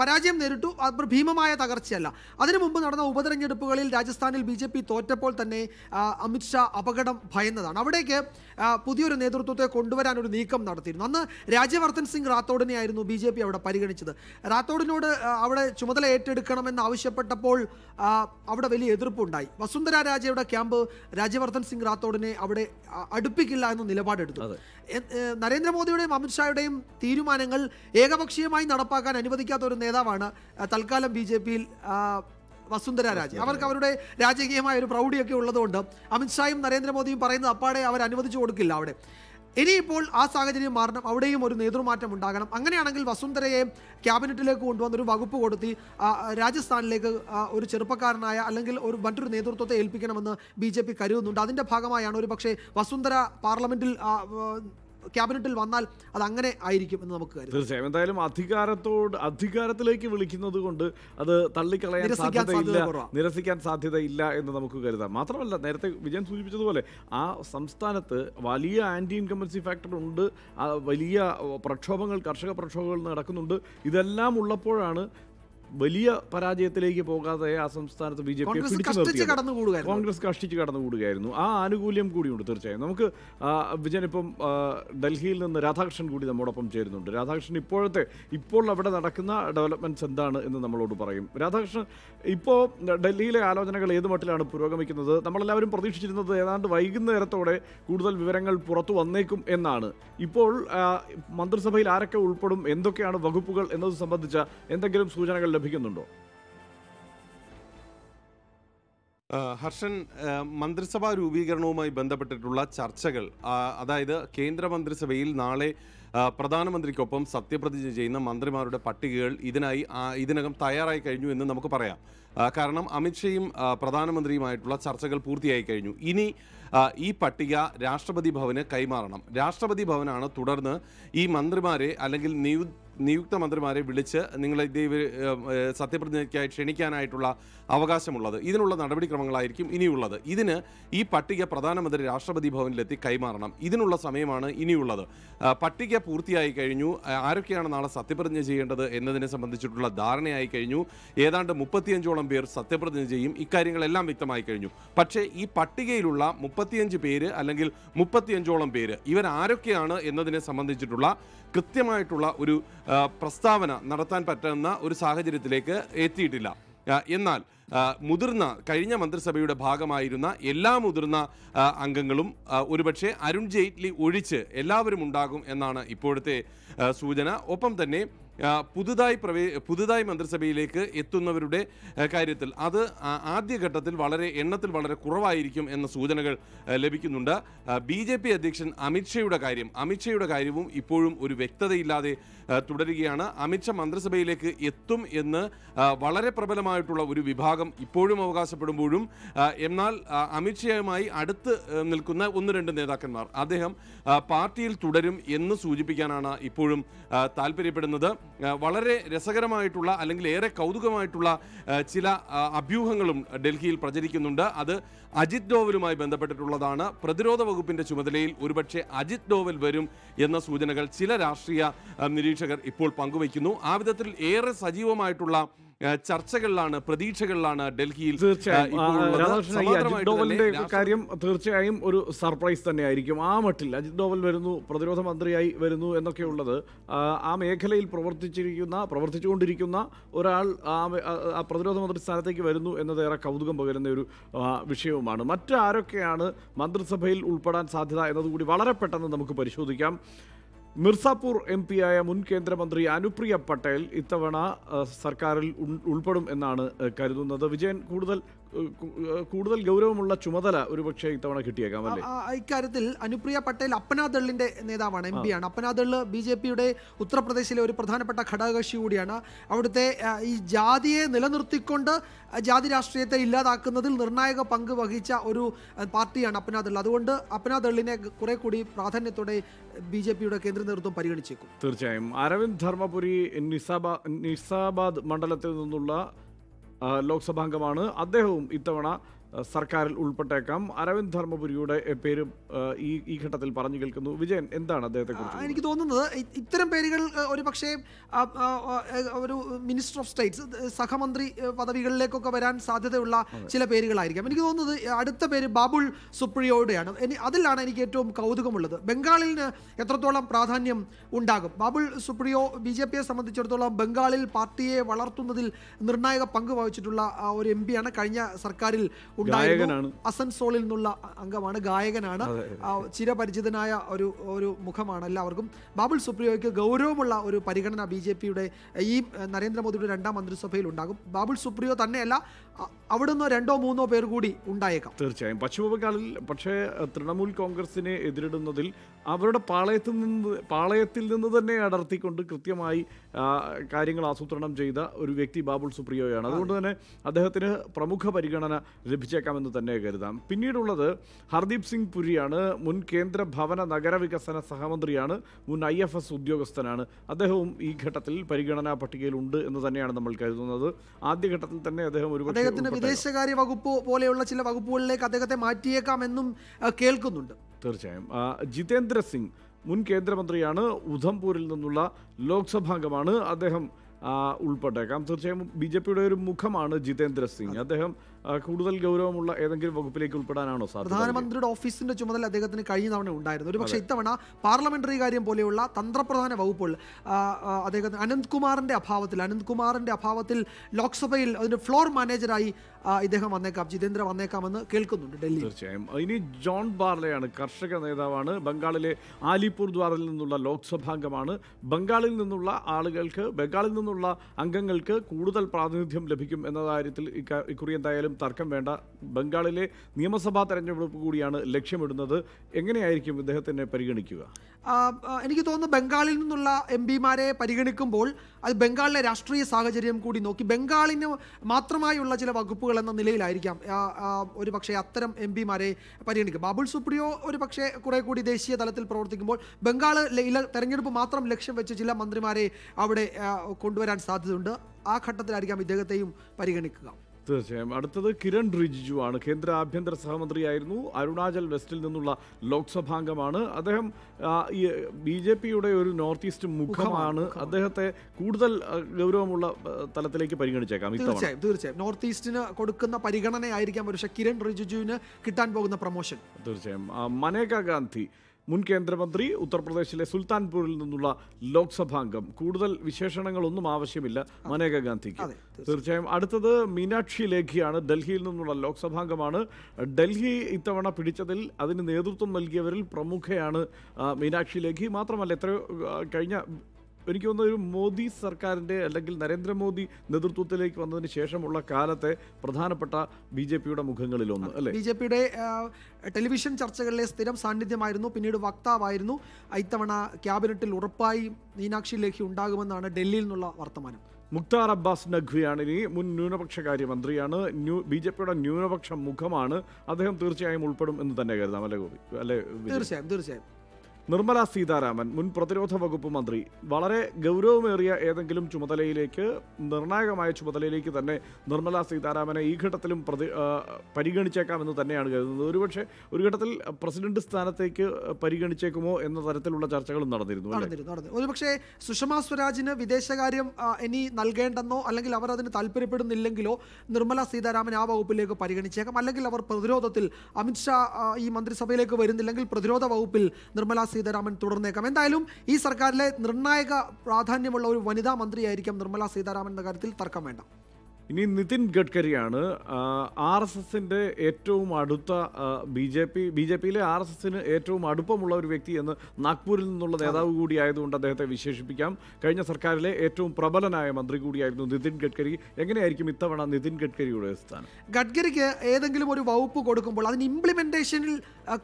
പരാജയം നേരിട്ടു അത് ഭീമമായ തകർച്ചയല്ല അതിനു മുമ്പ് നടന്ന ഉപതെരഞ്ഞെടുപ്പുകളിൽ രാജസ്ഥാനിൽ ബി ജെ പി തോറ്റപ്പോൾ തന്നെ അമിത്ഷാ അപകടം ഭയന്നതാണ് അവിടേക്ക് പുതിയൊരു നേതൃത്വത്തെ കൊണ്ടുവരാൻ ഒരു നീക്കം നടത്തിയിരുന്നു അന്ന് രാജ്യവർദ്ധൻ സിംഗ് റാത്തോഡിനെ ആയിരുന്നു ബി ജെ പി അവിടെ പരിഗണിച്ചത് റാത്തോഡിനോട് അവിടെ ചുമതല ഏറ്റെടുക്കണമെന്ന് ആവശ്യപ്പെട്ടപ്പോൾ അവിടെ വലിയ എതിർപ്പുണ്ടായി വസുന്ധര രാജയുടെ ക്യാമ്പ് രാജ്യവർദ്ധൻ സിംഗ് റാത്തോഡിനെ അവിടെ അടുപ്പിക്കില്ല എന്ന നിലപാടെടുത്തു നരേന്ദ്രമോദിയുടെയും അമിത്ഷായുടെയും തീരുമാനങ്ങൾ ഏകപക്ഷീയമായി നടപ്പാക്കാൻ അനുവദിക്കാത്ത ഒരു നേതാവാണ് തൽക്കാലം ബി ജെ പിയിൽ വസുന്ധര രാജ അവർക്ക് അവരുടെ രാജകീയമായ ഒരു പ്രൗഢിയൊക്കെ ഉള്ളതുകൊണ്ട് അമിത്ഷായും നരേന്ദ്രമോദിയും പറയുന്നത് അപ്പാടെ അവർ അനുവദിച്ചു കൊടുക്കില്ല അവിടെ ഇനിയിപ്പോൾ ആ സാഹചര്യം മാറണം അവിടെയും ഒരു നേതൃമാറ്റം ഉണ്ടാകണം അങ്ങനെയാണെങ്കിൽ വസുന്ധരയെ ക്യാബിനറ്റിലേക്ക് കൊണ്ടുവന്ന് ഒരു വകുപ്പ് കൊടുത്തി രാജസ്ഥാനിലേക്ക് ഒരു ചെറുപ്പക്കാരനായ അല്ലെങ്കിൽ ഒരു മറ്റൊരു നേതൃത്വത്തെ ഏൽപ്പിക്കണമെന്ന് ബി കരുതുന്നുണ്ട് അതിൻ്റെ ഭാഗമായാണ് ഒരു പക്ഷേ വസുന്ധര പാർലമെൻറ്റിൽ ക്യാബിനറ്റിൽ വന്നാൽ അത് അങ്ങനെ ആയിരിക്കും എന്ന് നമുക്ക് കരുതാം തീർച്ചയായും എന്തായാലും അധികാരത്തോട് അധികാരത്തിലേക്ക് വിളിക്കുന്നത് കൊണ്ട് അത് തള്ളിക്കളയാൻ സാധ്യതയില്ല നിരസിക്കാൻ സാധ്യതയില്ല എന്ന് നമുക്ക് കരുതാം മാത്രമല്ല നേരത്തെ വിജയൻ സൂചിപ്പിച്ചതുപോലെ ആ സംസ്ഥാനത്ത് വലിയ ആൻറ്റി ഇൻകമൻസി ഫാക്ടർ ഉണ്ട് വലിയ പ്രക്ഷോഭങ്ങൾ കർഷക പ്രക്ഷോഭങ്ങൾ നടക്കുന്നുണ്ട് ഇതെല്ലാം ഉള്ളപ്പോഴാണ് വലിയ പരാജയത്തിലേക്ക് പോകാതെ ആ സംസ്ഥാനത്ത് ബി ജെ പി കോൺഗ്രസ് കഷ്ടിച്ച് കടന്നു കൂടുകയായിരുന്നു ആ ആനുകൂല്യം കൂടിയുണ്ട് തീർച്ചയായും നമുക്ക് ഇപ്പം ഡൽഹിയിൽ നിന്ന് രാധാകൃഷ്ണൻ കൂടി നമ്മോടൊപ്പം ചേരുന്നുണ്ട് രാധാകൃഷ്ണൻ ഇപ്പോഴത്തെ ഇപ്പോൾ അവിടെ നടക്കുന്ന ഡെവലപ്മെൻറ്റ്സ് എന്താണ് എന്ന് നമ്മളോട് പറയും രാധാകൃഷ്ണൻ ഇപ്പോൾ ഡൽഹിയിലെ ആലോചനകൾ ഏത് മട്ടിലാണ് പുരോഗമിക്കുന്നത് നമ്മളെല്ലാവരും പ്രതീക്ഷിച്ചിരുന്നത് ഏതാണ്ട് വൈകുന്നേരത്തോടെ കൂടുതൽ വിവരങ്ങൾ പുറത്തു വന്നേക്കും എന്നാണ് ഇപ്പോൾ ഇപ്പോൾ മന്ത്രിസഭയിൽ ആരൊക്കെ ഉൾപ്പെടും എന്തൊക്കെയാണ് വകുപ്പുകൾ എന്നത് സംബന്ധിച്ച എന്തെങ്കിലും സൂചനകൾ ലഭിച്ചു ലഭിക്കുന്നുണ്ടോ ഹർഷൻ മന്ത്രിസഭാ രൂപീകരണവുമായി ബന്ധപ്പെട്ടിട്ടുള്ള ചർച്ചകൾ അതായത് കേന്ദ്രമന്ത്രിസഭയിൽ നാളെ പ്രധാനമന്ത്രിക്കൊപ്പം സത്യപ്രതിജ്ഞ ചെയ്യുന്ന മന്ത്രിമാരുടെ പട്ടികകൾ ഇതിനായി ഇതിനകം തയ്യാറായി കഴിഞ്ഞു എന്ന് നമുക്ക് പറയാം കാരണം അമിത്ഷയും പ്രധാനമന്ത്രിയുമായിട്ടുള്ള ചർച്ചകൾ പൂർത്തിയായി കഴിഞ്ഞു ഇനി ഈ പട്ടിക രാഷ്ട്രപതി ഭവന് കൈമാറണം രാഷ്ട്രപതി ഭവനാണ് തുടർന്ന് ഈ മന്ത്രിമാരെ അല്ലെങ്കിൽ നിയു നിയുക്ത മന്ത്രിമാരെ വിളിച്ച് നിങ്ങളെ ഇതേ സത്യപ്രതിജ്ഞയ്ക്കായി ക്ഷണിക്കാനായിട്ടുള്ള അവകാശമുള്ളത് ഇതിനുള്ള നടപടിക്രമങ്ങളായിരിക്കും ഇനിയുള്ളത് ഇതിന് ഈ പട്ടിക പ്രധാനമന്ത്രി രാഷ്ട്രപതി ഭവനിലെത്തി കൈമാറണം ഇതിനുള്ള സമയമാണ് ഇനിയുള്ളത് പട്ടിക പൂർത്തിയായി കഴിഞ്ഞു ആരൊക്കെയാണ് നാളെ സത്യപ്രതിജ്ഞ ചെയ്യേണ്ടത് എന്നതിനെ സംബന്ധിച്ചിട്ടുള്ള ധാരണയായി കഴിഞ്ഞു ഏതാണ്ട് മുപ്പത്തിയഞ്ചോളം പേർ സത്യപ്രതിജ്ഞ ചെയ്യും ഇക്കാര്യങ്ങളെല്ലാം വ്യക്തമായി കഴിഞ്ഞു പക്ഷേ ഈ പട്ടികയിലുള്ള മുപ്പത്തിയഞ്ച് പേര് അല്ലെങ്കിൽ മുപ്പത്തിയഞ്ചോളം പേര് ഇവരാരൊക്കെയാണ് എന്നതിനെ സംബന്ധിച്ചിട്ടുള്ള കൃത്യമായിട്ടുള്ള ഒരു പ്രസ്താവന നടത്താൻ പറ്റുന്ന ഒരു സാഹചര്യത്തിലേക്ക് എത്തിയിട്ടില്ല എന്നാൽ മുതിർന്ന കഴിഞ്ഞ മന്ത്രിസഭയുടെ ഭാഗമായിരുന്ന എല്ലാ മുതിർന്ന അംഗങ്ങളും ഒരുപക്ഷെ അരുൺ ജെയ്റ്റ്ലി ഒഴിച്ച് എല്ലാവരും ഉണ്ടാകും എന്നാണ് ഇപ്പോഴത്തെ സൂചന ഒപ്പം തന്നെ പുതുതായി പ്രവേ പുതുതായി മന്ത്രിസഭയിലേക്ക് എത്തുന്നവരുടെ കാര്യത്തിൽ അത് ആദ്യഘട്ടത്തിൽ വളരെ എണ്ണത്തിൽ വളരെ കുറവായിരിക്കും എന്ന സൂചനകൾ ലഭിക്കുന്നുണ്ട് ബി ജെ പി അധ്യക്ഷൻ അമിത്ഷയുടെ കാര്യം അമിത്ഷയുടെ കാര്യവും ഇപ്പോഴും ഒരു വ്യക്തതയില്ലാതെ തുടരുകയാണ് അമിത്ഷാ മന്ത്രിസഭയിലേക്ക് എത്തും എന്ന് വളരെ പ്രബലമായിട്ടുള്ള ഒരു വിഭാഗം ഇപ്പോഴും അവകാശപ്പെടുമ്പോഴും എന്നാൽ അമിത്ഷായുമായി അടുത്ത് നിൽക്കുന്ന ഒന്ന് രണ്ട് നേതാക്കന്മാർ അദ്ദേഹം പാർട്ടിയിൽ തുടരും എന്ന് സൂചിപ്പിക്കാനാണ് ഇപ്പോഴും താല്പര്യപ്പെടുന്നത് വളരെ രസകരമായിട്ടുള്ള അല്ലെങ്കിൽ ഏറെ കൗതുകമായിട്ടുള്ള ചില അഭ്യൂഹങ്ങളും ഡൽഹിയിൽ പ്രചരിക്കുന്നുണ്ട് അത് അജിത് ഡോവലുമായി ബന്ധപ്പെട്ടിട്ടുള്ളതാണ് പ്രതിരോധ വകുപ്പിന്റെ ചുമതലയിൽ ഒരുപക്ഷെ അജിത് ഡോവൽ വരും എന്ന സൂചനകൾ ചില രാഷ്ട്രീയ നിരീക്ഷകർ ഇപ്പോൾ പങ്കുവയ്ക്കുന്നു ആ വിധത്തിൽ ഏറെ സജീവമായിട്ടുള്ള ചർച്ചകളിലാണ് പ്രതീക്ഷകളിലാണ് ഡൽഹിയിൽ തീർച്ചയായും കാര്യം തീർച്ചയായും ഒരു സർപ്രൈസ് തന്നെയായിരിക്കും ആ മട്ടിൽ അജിത് ഡോവൽ വരുന്നു പ്രതിരോധ മന്ത്രിയായി വരുന്നു എന്നൊക്കെയുള്ളത് ആ മേഖലയിൽ പ്രവർത്തിച്ചിരിക്കുന്ന പ്രവർത്തിച്ചുകൊണ്ടിരിക്കുന്ന ഒരാൾ ആ പ്രതിരോധ മന്ത്രി സ്ഥാനത്തേക്ക് വരുന്നു ഏറെ കൗതുകം പകരുന്ന ഒരു വിഷയവുമാണ് മറ്റാരൊക്കെയാണ് മന്ത്രിസഭയിൽ ഉൾപ്പെടാൻ സാധ്യത എന്നതുകൂടി വളരെ പെട്ടെന്ന് നമുക്ക് പരിശോധിക്കാം മിർസാപൂർ എം പി ആയ മുൻ കേന്ദ്രമന്ത്രി അനുപ്രിയ പട്ടേൽ ഇത്തവണ സർക്കാരിൽ ഉൾപ്പെടും എന്നാണ് കരുതുന്നത് വിജയൻ കൂടുതൽ കൂടുതൽ ഗൗരവമുള്ള ചുമതല ഒരുപക്ഷെ ഇത്തവണ കിട്ടിയേക്കാം അല്ലേ ഇക്കാര്യത്തിൽ അനുപ്രിയ പട്ടേൽ അപ്പനാദള്ളിന്റെ നേതാവാണ് എം ആണ് അപ്പനാദള് ബി ജെ പിയുടെ ഉത്തർപ്രദേശിലെ ഒരു പ്രധാനപ്പെട്ട ഘടകകക്ഷി കൂടിയാണ് അവിടുത്തെ ഈ ജാതിയെ നിലനിർത്തിക്കൊണ്ട് ജാതി രാഷ്ട്രീയത്തെ ഇല്ലാതാക്കുന്നതിൽ നിർണായക പങ്ക് വഹിച്ച ഒരു പാർട്ടിയാണ് അപ്പനാദൾ അതുകൊണ്ട് അപ്പനാദള്ളിനെ കുറെ കൂടി പ്രാധാന്യത്തോടെ ബി ജെ പിയുടെ കേന്ദ്ര നേതൃത്വം പരിഗണിച്ചേക്കും തീർച്ചയായും അരവിന്ദ് ധർമ്മപുരി നിസാബാ നിസാബാദ് മണ്ഡലത്തിൽ നിന്നുള്ള ലോക്സഭാംഗമാണ് അദ്ദേഹവും ഇത്തവണ സർക്കാരിൽ ഉൾപ്പെട്ടേക്കാം അരവിന്ദ് ധർമ്മപുരിയുടെ പേരും ഈ ഈ ഘട്ടത്തിൽ പറഞ്ഞു കേൾക്കുന്നു വിജയൻ എന്താണ് അദ്ദേഹത്തെ എനിക്ക് തോന്നുന്നത് ഇത്തരം പേരുകൾ ഒരു പക്ഷേ ഒരു മിനിസ്റ്റർ ഓഫ് സ്റ്റേറ്റ്സ് സഹമന്ത്രി പദവികളിലേക്കൊക്കെ വരാൻ സാധ്യതയുള്ള ചില പേരുകളായിരിക്കാം എനിക്ക് തോന്നുന്നത് അടുത്ത പേര് ബാബുൾ സുപ്രിയോയുടെയാണ് അതിലാണ് എനിക്ക് ഏറ്റവും കൗതുകമുള്ളത് ബംഗാളിന് എത്രത്തോളം പ്രാധാന്യം ഉണ്ടാകും ബാബുൾ സുപ്രിയോ ബി ജെ പിയെ സംബന്ധിച്ചിടത്തോളം ബംഗാളിൽ പാർട്ടിയെ വളർത്തുന്നതിൽ നിർണായക പങ്ക് വഹിച്ചിട്ടുള്ള ഒരു എം പിയാണ് കഴിഞ്ഞ സർക്കാരിൽ ഉണ്ടായിരുന്നു അസൻസോളിൽ നിന്നുള്ള അംഗമാണ് ഗായകനാണ് ചിരപരിചിതനായ ഒരു ഒരു മുഖമാണ് എല്ലാവർക്കും ബാബുൾ സുപ്രിയോയ്ക്ക് ഗൗരവമുള്ള ഒരു പരിഗണന ബി ജെ പിയുടെ ഈ നരേന്ദ്രമോദിയുടെ രണ്ടാം മന്ത്രിസഭയിൽ ഉണ്ടാകും ബാബുൾ സുപ്രിയോ തന്നെയല്ല അവിടുന്ന് രണ്ടോ മൂന്നോ പേർ കൂടി ഉണ്ടായേക്കാം തീർച്ചയായും പശ്ചിമ ബംഗാളിൽ പക്ഷേ തൃണമൂൽ കോൺഗ്രസിനെ എതിരിടുന്നതിൽ അവരുടെ പാളയത്തിൽ നിന്ന് പാളയത്തിൽ നിന്ന് തന്നെ അടർത്തിക്കൊണ്ട് കൃത്യമായി കാര്യങ്ങൾ ആസൂത്രണം ചെയ്ത ഒരു വ്യക്തി ബാബുൾ സുപ്രിയോയാണ് അതുകൊണ്ട് തന്നെ അദ്ദേഹത്തിന് പ്രമുഖ പരിഗണന ലഭിച്ചേക്കാമെന്ന് തന്നെ കരുതാം പിന്നീടുള്ളത് ഹർദീപ് സിംഗ് പുരിയാണ് മുൻ കേന്ദ്ര ഭവന നഗരവികസന സഹമന്ത്രിയാണ് മുൻ ഐ എഫ് എസ് ഉദ്യോഗസ്ഥനാണ് അദ്ദേഹവും ഈ ഘട്ടത്തിൽ പരിഗണനാ പട്ടികയിലുണ്ട് എന്ന് തന്നെയാണ് നമ്മൾ കരുതുന്നത് ആദ്യഘട്ടത്തിൽ തന്നെ അദ്ദേഹം ഒരു അദ്ദേഹത്തിന് വിദേശകാര്യ വകുപ്പ് പോലെയുള്ള ചില വകുപ്പുകളിലേക്ക് അദ്ദേഹത്തെ എന്നും കേൾക്കുന്നുണ്ട് തീർച്ചയായും ജിതേന്ദ്ര സിംഗ് മുൻ കേന്ദ്രമന്ത്രിയാണ് ഉധംപൂരിൽ നിന്നുള്ള ലോക്സഭാംഗമാണ് അദ്ദേഹം ഉൾപ്പെട്ടേക്കാം തീർച്ചയായും ബി ജെ പിയുടെ ഒരു മുഖമാണ് ജിതേന്ദ്ര സിംഗ് അദ്ദേഹം കൂടുതൽ ഗൗരവമുള്ള ഏതെങ്കിലും വകുപ്പിലേക്ക് ഉൾപ്പെടാനാണോ സാധ്യത പ്രധാനമന്ത്രിയുടെ ഓഫീസിന്റെ ചുമതല അദ്ദേഹത്തിന് കഴിഞ്ഞ തവണ ഉണ്ടായിരുന്നു ഒരു പക്ഷേ ഇത്തവണ പാർലമെന്ററി കാര്യം പോലെയുള്ള തന്ത്രപ്രധാന വകുപ്പുകൾ അദ്ദേഹത്തിന് അനന്ത്കുമാറിന്റെ അഭാവത്തിൽ അനന്ത്കുമാറിന്റെ അഭാവത്തിൽ ലോക്സഭയിൽ അതിന്റെ ഫ്ലോർ മാനേജറായി ഇദ്ദേഹം വന്നേക്കാം ജിതേന്ദ്ര വന്നേക്കാമെന്ന് കേൾക്കുന്നുണ്ട് ഡൽഹി തീർച്ചയായും ഇനി ജോൺ ബാർലയാണ് കർഷക നേതാവാണ് ബംഗാളിലെ ദ്വാറിൽ നിന്നുള്ള ലോക്സഭാംഗമാണ് ബംഗാളിൽ നിന്നുള്ള ആളുകൾക്ക് ബംഗാളിൽ നിന്നുള്ള അംഗങ്ങൾക്ക് കൂടുതൽ പ്രാതിനിധ്യം ലഭിക്കും എന്ന കാര്യത്തിൽ ഇക്കുറി എന്തായാലും എന്തായാലും തർക്കം വേണ്ട ബംഗാളിലെ നിയമസഭാ തെരഞ്ഞെടുപ്പ് കൂടിയാണ് ലക്ഷ്യമിടുന്നത് എങ്ങനെയായിരിക്കും ഇദ്ദേഹത്തിനെ പരിഗണിക്കുക എനിക്ക് തോന്നുന്നു ബംഗാളിൽ നിന്നുള്ള എം പിമാരെ പരിഗണിക്കുമ്പോൾ അത് ബംഗാളിലെ രാഷ്ട്രീയ സാഹചര്യം കൂടി നോക്കി ബംഗാളിന് മാത്രമായുള്ള ചില വകുപ്പുകൾ എന്ന നിലയിലായിരിക്കാം ഒരു പക്ഷേ അത്തരം എം പിമാരെ പരിഗണിക്കും ബാബുൽ സുപ്രിയോ ഒരു പക്ഷേ കുറേ കൂടി ദേശീയ തലത്തിൽ പ്രവർത്തിക്കുമ്പോൾ ബംഗാൾ തെരഞ്ഞെടുപ്പ് മാത്രം ലക്ഷ്യം വെച്ച് ചില മന്ത്രിമാരെ അവിടെ കൊണ്ടുവരാൻ സാധ്യതയുണ്ട് ആ ഘട്ടത്തിലായിരിക്കാം ഇദ്ദേഹത്തെയും പരിഗണിക്കുക തീർച്ചയായും അടുത്തത് കിരൺ റിജിജു ആണ് കേന്ദ്ര ആഭ്യന്തര സഹമന്ത്രിയായിരുന്നു അരുണാചൽ വെസ്റ്റിൽ നിന്നുള്ള ലോക്സഭാംഗമാണ് അദ്ദേഹം ബി ജെ പിയുടെ ഒരു നോർത്ത് ഈസ്റ്റ് മുഖമാണ് അദ്ദേഹത്തെ കൂടുതൽ ഗൗരവമുള്ള തലത്തിലേക്ക് പരിഗണിച്ചേക്കാം തീർച്ചയായും തീർച്ചയായും നോർത്ത് ഈസ്റ്റിന് കൊടുക്കുന്ന പരിഗണനയായിരിക്കാം പക്ഷേ കിരൺ റിജിജുവിന് കിട്ടാൻ പോകുന്ന പ്രൊമോഷൻ തീർച്ചയായും മനേക ഗാന്ധി മുൻ കേന്ദ്രമന്ത്രി ഉത്തർപ്രദേശിലെ സുൽത്താൻപൂരിൽ നിന്നുള്ള ലോക്സഭാംഗം കൂടുതൽ വിശേഷണങ്ങളൊന്നും ആവശ്യമില്ല മനേക ഗാന്ധിക്ക് തീർച്ചയായും അടുത്തത് മീനാക്ഷി ലേഖിയാണ് ഡൽഹിയിൽ നിന്നുള്ള ലോക്സഭാംഗമാണ് ഡൽഹി ഇത്തവണ പിടിച്ചതിൽ അതിന് നേതൃത്വം നൽകിയവരിൽ പ്രമുഖയാണ് മീനാക്ഷി ലേഖി മാത്രമല്ല എത്രയോ കഴിഞ്ഞ എനിക്ക് തോന്നുന്ന ഒരു മോദി സർക്കാരിൻ്റെ അല്ലെങ്കിൽ നരേന്ദ്രമോദി നേതൃത്വത്തിലേക്ക് വന്നതിന് ശേഷമുള്ള കാലത്തെ പ്രധാനപ്പെട്ട ബി ജെ പിയുടെ മുഖങ്ങളിലൊന്ന് അല്ലേ ബി ജെ പിയുടെ ടെലിവിഷൻ ചർച്ചകളിലെ സ്ഥിരം സാന്നിധ്യമായിരുന്നു പിന്നീട് വക്താവായിരുന്നു ഇത്തവണ ക്യാബിനറ്റിൽ ഉറപ്പായി മീനാക്ഷി ലേഖി ഉണ്ടാകുമെന്നാണ് ഡൽഹിയിൽ നിന്നുള്ള വർത്തമാനം മുഖ്താർ അബ്ബാസ് നഖ്വിയാണ് ഇനി മുൻ ന്യൂനപക്ഷ കാര്യമന്ത്രിയാണ് ന്യൂ ബി ജെ പിയുടെ ന്യൂനപക്ഷ മുഖമാണ് അദ്ദേഹം തീർച്ചയായും ഉൾപ്പെടും എന്ന് തന്നെ കരുതാം അല്ലെ ഗോപി അല്ലേ തീർച്ചയായും തീർച്ചയായും നിർമ്മല സീതാരാമൻ മുൻ പ്രതിരോധ വകുപ്പ് മന്ത്രി വളരെ ഗൗരവമേറിയ ഏതെങ്കിലും ചുമതലയിലേക്ക് നിർണായകമായ ചുമതലയിലേക്ക് തന്നെ നിർമ്മല സീതാരാമനെ ഈ ഘട്ടത്തിലും പ്രതി പരിഗണിച്ചേക്കാമെന്ന് തന്നെയാണ് കരുതുന്നത് ഒരുപക്ഷെ ഒരു ഘട്ടത്തിൽ പ്രസിഡന്റ് സ്ഥാനത്തേക്ക് പരിഗണിച്ചേക്കുമോ എന്ന തരത്തിലുള്ള ചർച്ചകളും നടന്നിരുന്നു ഒരുപക്ഷെ സുഷമ സ്വരാജിന് വിദേശകാര്യം ഇനി നൽകേണ്ടെന്നോ അല്ലെങ്കിൽ അവർ അതിന് താല്പര്യപ്പെടുന്നില്ലെങ്കിലോ നിർമ്മല സീതാരാമൻ ആ വകുപ്പിലേക്ക് പരിഗണിച്ചേക്കാം അല്ലെങ്കിൽ അവർ പ്രതിരോധത്തിൽ അമിത്ഷാ ഈ മന്ത്രിസഭയിലേക്ക് വരുന്നില്ലെങ്കിൽ പ്രതിരോധ വകുപ്പിൽ നിർമ്മല സീതാരാമൻ തുടർന്നേക്കാം എന്തായാലും ഈ സർക്കാരിലെ നിർണായക പ്രാധാന്യമുള്ള ഒരു വനിതാ മന്ത്രിയായിരിക്കാം നിർമ്മല സീതാരാമൻ എന്ന കാര്യത്തിൽ തർക്കം വേണ്ട ഇനി നിതിൻ ഗഡ്കരിയാണ് ആർ എസ് എസിൻ്റെ ഏറ്റവും അടുത്ത B J P B J പിയിലെ ആർ എസ് എസിന് ഏറ്റവും അടുപ്പമുള്ള ഒരു വ്യക്തി എന്ന് നാഗ്പൂരിൽ നിന്നുള്ള നേതാവ് കൂടിയായതുകൊണ്ട് അദ്ദേഹത്തെ വിശേഷിപ്പിക്കാം കഴിഞ്ഞ സർക്കാരിലെ ഏറ്റവും പ്രബലനായ മന്ത്രി കൂടിയായിരുന്നു നിതിൻ ഗഡ്കരി എങ്ങനെയായിരിക്കും ഇത്തവണ നിതിൻ ഗഡ്കരിയുടെ സ്ഥാനം ഗഡ്കരിക്ക് ഏതെങ്കിലും ഒരു വകുപ്പ് കൊടുക്കുമ്പോൾ അതിന് ഇംപ്ലിമെൻറ്റേഷനിൽ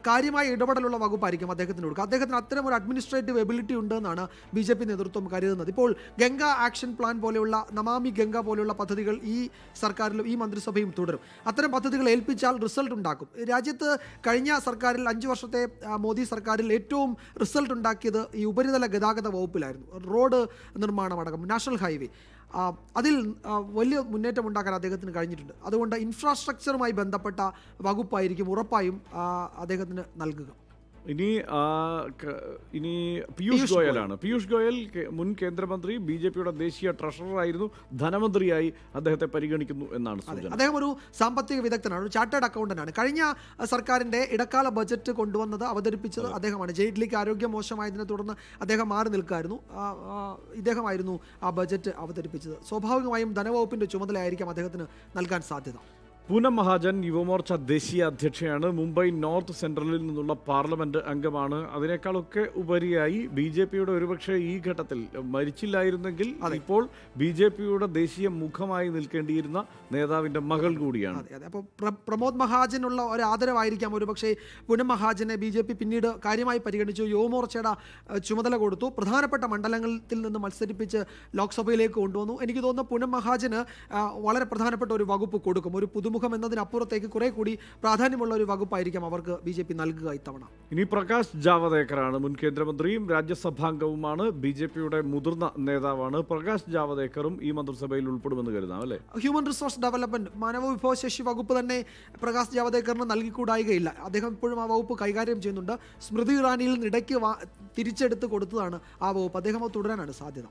കാര്യമായ ഇടപെടലുള്ള വകുപ്പായിരിക്കും അദ്ദേഹത്തിന് കൊടുക്കുക അദ്ദേഹത്തിന് അത്തരം ഒരു അഡ്മിനിസ്ട്രേറ്റീവ് എബിലിറ്റി ഉണ്ടെന്നാണ് ബി ജെ പി നേതൃത്വം കരുതുന്നത് ഇപ്പോൾ ഗംഗ ആക്ഷൻ പ്ലാൻ പോലെയുള്ള നമാമി ഗംഗ പോലെയുള്ള പദ്ധതികൾ ഈ സർക്കാരിലും ഈ മന്ത്രിസഭയും തുടരും അത്തരം പദ്ധതികൾ ഏൽപ്പിച്ചാൽ റിസൾട്ട് ഉണ്ടാക്കും രാജ്യത്ത് കഴിഞ്ഞ സർക്കാരിൽ അഞ്ച് വർഷത്തെ മോദി സർക്കാരിൽ ഏറ്റവും റിസൾട്ട് ഉണ്ടാക്കിയത് ഈ ഉപരിതല ഗതാഗത വകുപ്പിലായിരുന്നു റോഡ് നിർമ്മാണമടക്കം നാഷണൽ ഹൈവേ അതിൽ വലിയ മുന്നേറ്റം ഉണ്ടാക്കാൻ അദ്ദേഹത്തിന് കഴിഞ്ഞിട്ടുണ്ട് അതുകൊണ്ട് ഇൻഫ്രാസ്ട്രക്ചറുമായി ബന്ധപ്പെട്ട വകുപ്പായിരിക്കും ഉറപ്പായും അദ്ദേഹത്തിന് നൽകുക ഇനി ഇനി പീയൂഷ് ഗോയലാണ് പീയൂഷ് ഗോയൽ മുൻ കേന്ദ്രമന്ത്രി ബി ജെ പിയുടെ ദേശീയ ട്രഷററായിരുന്നു ധനമന്ത്രിയായി അദ്ദേഹത്തെ പരിഗണിക്കുന്നു എന്നാണ് സൂചന അദ്ദേഹം ഒരു സാമ്പത്തിക വിദഗ്ധനാണ് ഒരു ചാർട്ടേഡ് അക്കൗണ്ടന്റാണ് കഴിഞ്ഞ സർക്കാരിന്റെ ഇടക്കാല ബജറ്റ് കൊണ്ടുവന്നത് അവതരിപ്പിച്ചത് അദ്ദേഹമാണ് ജെയ്റ്റ്ലിക്ക് ആരോഗ്യം മോശമായതിനെ തുടർന്ന് അദ്ദേഹം മാറി നിൽക്കായിരുന്നു ഇദ്ദേഹമായിരുന്നു ആ ബജറ്റ് അവതരിപ്പിച്ചത് സ്വാഭാവികമായും ധനവകുപ്പിന്റെ ചുമതലയായിരിക്കും അദ്ദേഹത്തിന് നൽകാൻ സാധ്യത പൂനം മഹാജൻ യുവമോർച്ച ദേശീയ അധ്യക്ഷയാണ് മുംബൈ നോർത്ത് സെൻട്രലിൽ നിന്നുള്ള പാർലമെന്റ് അംഗമാണ് അതിനേക്കാളൊക്കെ ഉപരിയായി ബി ജെ പിയുടെ ഒരുപക്ഷെ ഈ ഘട്ടത്തിൽ മരിച്ചില്ലായിരുന്നെങ്കിൽ ഇപ്പോൾ ബി ജെ പിയുടെ ദേശീയ മുഖമായി നിൽക്കേണ്ടിയിരുന്ന നേതാവിന്റെ മകൾ കൂടിയാണ് അപ്പോൾ പ്രമോദ് മഹാജനുള്ള ഒരു ആദരവായിരിക്കാം ഒരുപക്ഷെ പൂനം മഹാജനെ ബി ജെ പി പിന്നീട് കാര്യമായി പരിഗണിച്ചു യുവമോർച്ചയുടെ ചുമതല കൊടുത്തു പ്രധാനപ്പെട്ട മണ്ഡലങ്ങളിൽ നിന്ന് മത്സരിപ്പിച്ച് ലോക്സഭയിലേക്ക് കൊണ്ടുവന്നു എനിക്ക് തോന്നുന്നു പൂനം മഹാജന് വളരെ പ്രധാനപ്പെട്ട ഒരു വകുപ്പ് കൊടുക്കും ഒരു പുതുമുഖ സമൂഹം എന്നതിനപ്പുറത്തേക്ക് കുറെ കൂടി പ്രാധാന്യമുള്ള ഒരു വകുപ്പായിരിക്കാം അവർക്ക് ബി ജെ പി നൽകുക ഇത്തവണ ഇനി പ്രകാശ് ജാവദേക്കറാണ് മുൻ കേന്ദ്രമന്ത്രിയും രാജ്യസഭാംഗവുമാണ് ബി ജെ പിയുടെ മുതിർന്ന നേതാവാണ് പ്രകാശ് ജാവദേക്കറും ഈ മന്ത്രിസഭയിൽ ഉൾപ്പെടുമെന്ന് കരുതാം അല്ലേ ഹ്യൂമൻ റിസോഴ്സ് ഡെവലപ്മെന്റ് മാനവ വിഭവശേഷി വകുപ്പ് തന്നെ പ്രകാശ് ജാവദേക്കറിന് നൽകിക്കൂടായികയില്ല അദ്ദേഹം ഇപ്പോഴും ആ വകുപ്പ് കൈകാര്യം ചെയ്യുന്നുണ്ട് സ്മൃതി ഇറാനിയിൽ നിന്ന് ഇടയ്ക്ക് തിരിച്ചെടുത്ത് കൊടുത്തതാണ് ആ വകുപ്പ് അദ്ദേഹം തുടരാനാണ് സാധ്യത